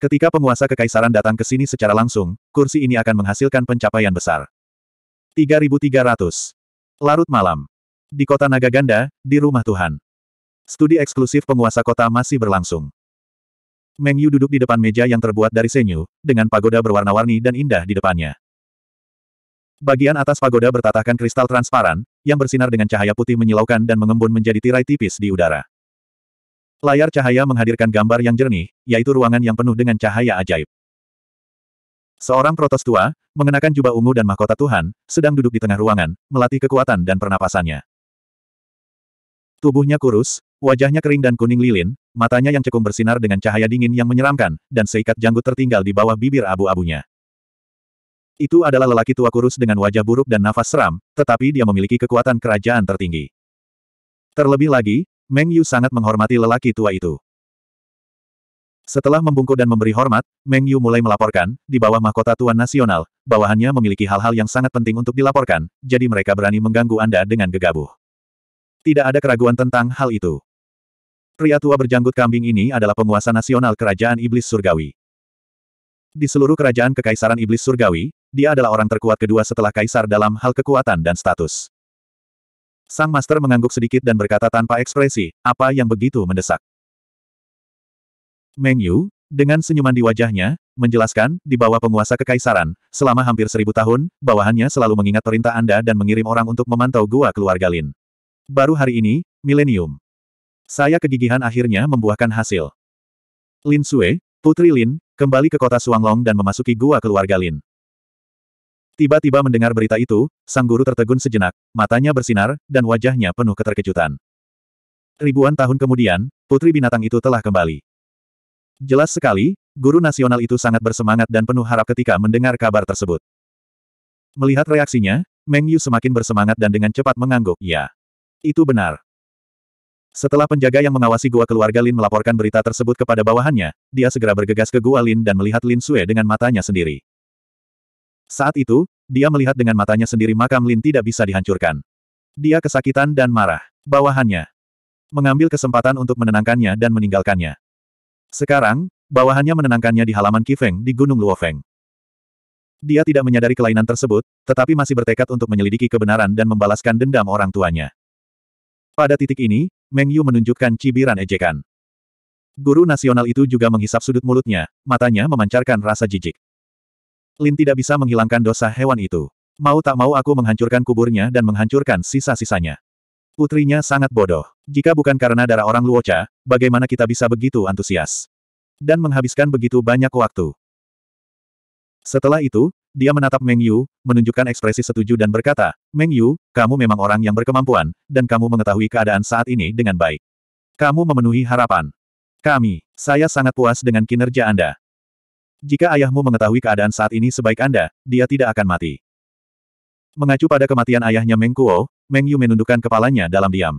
Ketika penguasa kekaisaran datang ke sini secara langsung, kursi ini akan menghasilkan pencapaian besar. 3300. Larut malam. Di kota Naga Ganda, di rumah Tuhan. Studi eksklusif penguasa kota masih berlangsung. Meng Yu duduk di depan meja yang terbuat dari senyu, dengan pagoda berwarna-warni dan indah di depannya. Bagian atas pagoda bertatahkan kristal transparan, yang bersinar dengan cahaya putih menyilaukan dan mengembun menjadi tirai tipis di udara. Layar cahaya menghadirkan gambar yang jernih, yaitu ruangan yang penuh dengan cahaya ajaib. Seorang protos tua, mengenakan jubah ungu dan mahkota Tuhan, sedang duduk di tengah ruangan, melatih kekuatan dan pernapasannya. Tubuhnya kurus, Wajahnya kering dan kuning lilin, matanya yang cekung bersinar dengan cahaya dingin yang menyeramkan, dan seikat janggut tertinggal di bawah bibir abu-abunya. Itu adalah lelaki tua kurus dengan wajah buruk dan nafas seram, tetapi dia memiliki kekuatan kerajaan tertinggi. Terlebih lagi, Meng Yu sangat menghormati lelaki tua itu. Setelah membungkuk dan memberi hormat, Meng Yu mulai melaporkan, di bawah mahkota Tuan Nasional, bawahannya memiliki hal-hal yang sangat penting untuk dilaporkan, jadi mereka berani mengganggu Anda dengan gegabah. Tidak ada keraguan tentang hal itu. Pria tua berjanggut kambing ini adalah penguasa nasional kerajaan iblis surgawi. Di seluruh kerajaan kekaisaran iblis surgawi, dia adalah orang terkuat kedua setelah kaisar dalam hal kekuatan dan status. Sang master mengangguk sedikit dan berkata tanpa ekspresi, apa yang begitu mendesak. Meng Yu, dengan senyuman di wajahnya, menjelaskan, di bawah penguasa kekaisaran, selama hampir seribu tahun, bawahannya selalu mengingat perintah Anda dan mengirim orang untuk memantau gua keluarga Lin. Baru hari ini, milenium. Saya kegigihan akhirnya membuahkan hasil. Lin Sue, Putri Lin, kembali ke kota Suanglong dan memasuki gua keluarga Lin. Tiba-tiba mendengar berita itu, sang guru tertegun sejenak, matanya bersinar, dan wajahnya penuh keterkejutan. Ribuan tahun kemudian, putri binatang itu telah kembali. Jelas sekali, guru nasional itu sangat bersemangat dan penuh harap ketika mendengar kabar tersebut. Melihat reaksinya, Meng Yu semakin bersemangat dan dengan cepat mengangguk, ya. Itu benar. Setelah penjaga yang mengawasi gua keluarga Lin melaporkan berita tersebut kepada bawahannya, dia segera bergegas ke gua Lin dan melihat Lin Sue dengan matanya sendiri. Saat itu, dia melihat dengan matanya sendiri makam Lin tidak bisa dihancurkan. Dia kesakitan dan marah. Bawahannya mengambil kesempatan untuk menenangkannya dan meninggalkannya. Sekarang, bawahannya menenangkannya di halaman Kifeng di Gunung Luofeng. Dia tidak menyadari kelainan tersebut, tetapi masih bertekad untuk menyelidiki kebenaran dan membalaskan dendam orang tuanya. Pada titik ini, Meng Yu menunjukkan cibiran ejekan. Guru nasional itu juga menghisap sudut mulutnya, matanya memancarkan rasa jijik. Lin tidak bisa menghilangkan dosa hewan itu. Mau tak mau aku menghancurkan kuburnya dan menghancurkan sisa-sisanya. Putrinya sangat bodoh. Jika bukan karena darah orang Luocha, bagaimana kita bisa begitu antusias? Dan menghabiskan begitu banyak waktu. Setelah itu, dia menatap Meng Yu, menunjukkan ekspresi setuju dan berkata, Meng Yu, kamu memang orang yang berkemampuan, dan kamu mengetahui keadaan saat ini dengan baik. Kamu memenuhi harapan. Kami, saya sangat puas dengan kinerja Anda. Jika ayahmu mengetahui keadaan saat ini sebaik Anda, dia tidak akan mati. Mengacu pada kematian ayahnya Meng Kuo, Meng Yu menundukkan kepalanya dalam diam.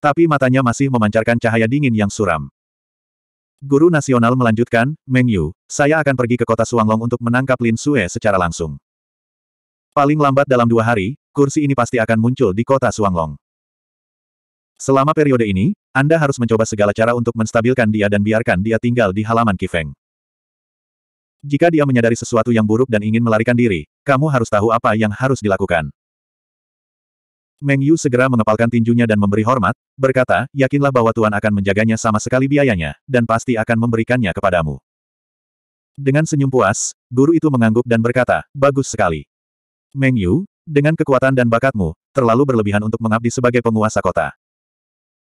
Tapi matanya masih memancarkan cahaya dingin yang suram. Guru nasional melanjutkan, Meng Yu, saya akan pergi ke kota Suanglong untuk menangkap Lin Sue secara langsung. Paling lambat dalam dua hari, kursi ini pasti akan muncul di kota Suanglong. Selama periode ini, Anda harus mencoba segala cara untuk menstabilkan dia dan biarkan dia tinggal di halaman Kifeng. Jika dia menyadari sesuatu yang buruk dan ingin melarikan diri, kamu harus tahu apa yang harus dilakukan. Meng Yu segera mengepalkan tinjunya dan memberi hormat, berkata, yakinlah bahwa tuan akan menjaganya sama sekali biayanya, dan pasti akan memberikannya kepadamu. Dengan senyum puas, guru itu mengangguk dan berkata, bagus sekali. Meng Yu, dengan kekuatan dan bakatmu, terlalu berlebihan untuk mengabdi sebagai penguasa kota.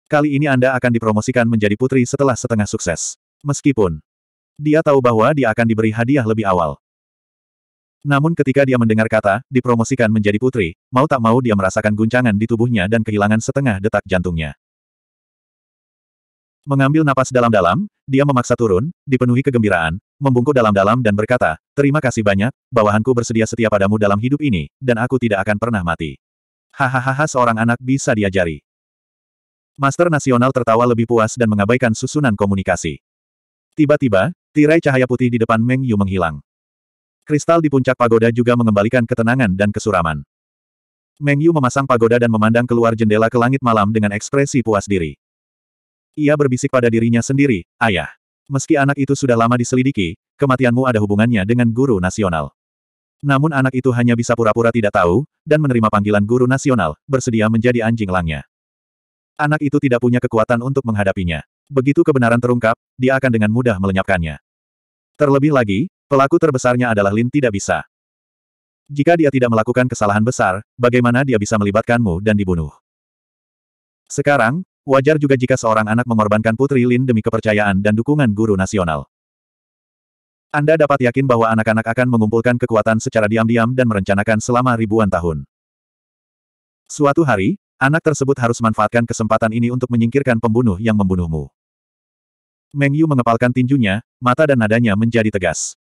Kali ini Anda akan dipromosikan menjadi putri setelah setengah sukses. Meskipun dia tahu bahwa dia akan diberi hadiah lebih awal. Namun ketika dia mendengar kata, dipromosikan menjadi putri, mau tak mau dia merasakan guncangan di tubuhnya dan kehilangan setengah detak jantungnya. Mengambil napas dalam-dalam, dia memaksa turun, dipenuhi kegembiraan, membungkuk dalam-dalam dan berkata, Terima kasih banyak, bawahanku bersedia setia padamu dalam hidup ini, dan aku tidak akan pernah mati. Hahaha seorang anak bisa diajari. Master nasional tertawa lebih puas dan mengabaikan susunan komunikasi. Tiba-tiba, tirai cahaya putih di depan Meng Yu menghilang. Kristal di puncak pagoda juga mengembalikan ketenangan dan kesuraman. Meng Yu memasang pagoda dan memandang keluar jendela ke langit malam dengan ekspresi puas diri. Ia berbisik pada dirinya sendiri, ayah. Meski anak itu sudah lama diselidiki, kematianmu ada hubungannya dengan guru nasional. Namun anak itu hanya bisa pura-pura tidak tahu, dan menerima panggilan guru nasional, bersedia menjadi anjing langnya. Anak itu tidak punya kekuatan untuk menghadapinya. Begitu kebenaran terungkap, dia akan dengan mudah melenyapkannya. Terlebih lagi, Pelaku terbesarnya adalah Lin tidak bisa. Jika dia tidak melakukan kesalahan besar, bagaimana dia bisa melibatkanmu dan dibunuh? Sekarang, wajar juga jika seorang anak mengorbankan Putri Lin demi kepercayaan dan dukungan guru nasional. Anda dapat yakin bahwa anak-anak akan mengumpulkan kekuatan secara diam-diam dan merencanakan selama ribuan tahun. Suatu hari, anak tersebut harus manfaatkan kesempatan ini untuk menyingkirkan pembunuh yang membunuhmu. Meng Yu mengepalkan tinjunya, mata dan nadanya menjadi tegas.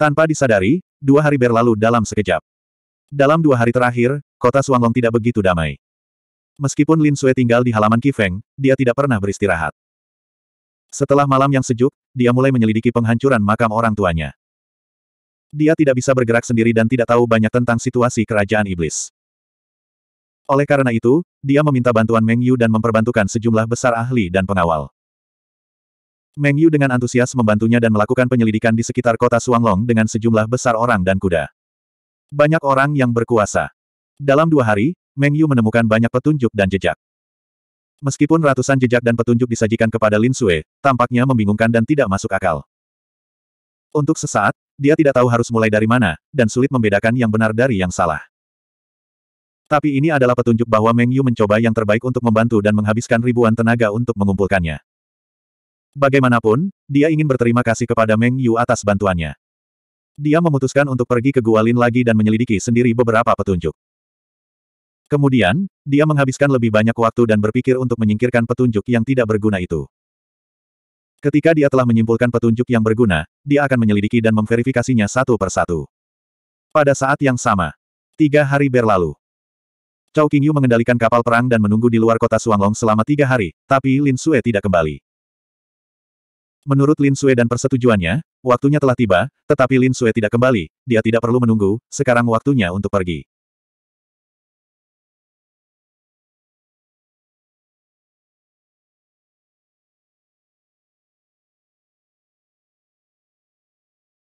Tanpa disadari, dua hari berlalu dalam sekejap. Dalam dua hari terakhir, kota Suanglong tidak begitu damai. Meskipun Lin Sue tinggal di halaman Kifeng, dia tidak pernah beristirahat. Setelah malam yang sejuk, dia mulai menyelidiki penghancuran makam orang tuanya. Dia tidak bisa bergerak sendiri dan tidak tahu banyak tentang situasi kerajaan iblis. Oleh karena itu, dia meminta bantuan Meng Yu dan memperbantukan sejumlah besar ahli dan pengawal. Meng Yu dengan antusias membantunya dan melakukan penyelidikan di sekitar kota Suanglong dengan sejumlah besar orang dan kuda. Banyak orang yang berkuasa. Dalam dua hari, Meng Yu menemukan banyak petunjuk dan jejak. Meskipun ratusan jejak dan petunjuk disajikan kepada Lin Sue, tampaknya membingungkan dan tidak masuk akal. Untuk sesaat, dia tidak tahu harus mulai dari mana, dan sulit membedakan yang benar dari yang salah. Tapi ini adalah petunjuk bahwa Meng Yu mencoba yang terbaik untuk membantu dan menghabiskan ribuan tenaga untuk mengumpulkannya. Bagaimanapun, dia ingin berterima kasih kepada Meng Yu atas bantuannya. Dia memutuskan untuk pergi ke gua Lin lagi dan menyelidiki sendiri beberapa petunjuk. Kemudian, dia menghabiskan lebih banyak waktu dan berpikir untuk menyingkirkan petunjuk yang tidak berguna itu. Ketika dia telah menyimpulkan petunjuk yang berguna, dia akan menyelidiki dan memverifikasinya satu per satu. Pada saat yang sama, tiga hari berlalu. Chao Qingyu mengendalikan kapal perang dan menunggu di luar kota Suanglong selama tiga hari, tapi Lin Sue tidak kembali. Menurut Lin Sue dan persetujuannya, waktunya telah tiba, tetapi Lin Sue tidak kembali, dia tidak perlu menunggu, sekarang waktunya untuk pergi.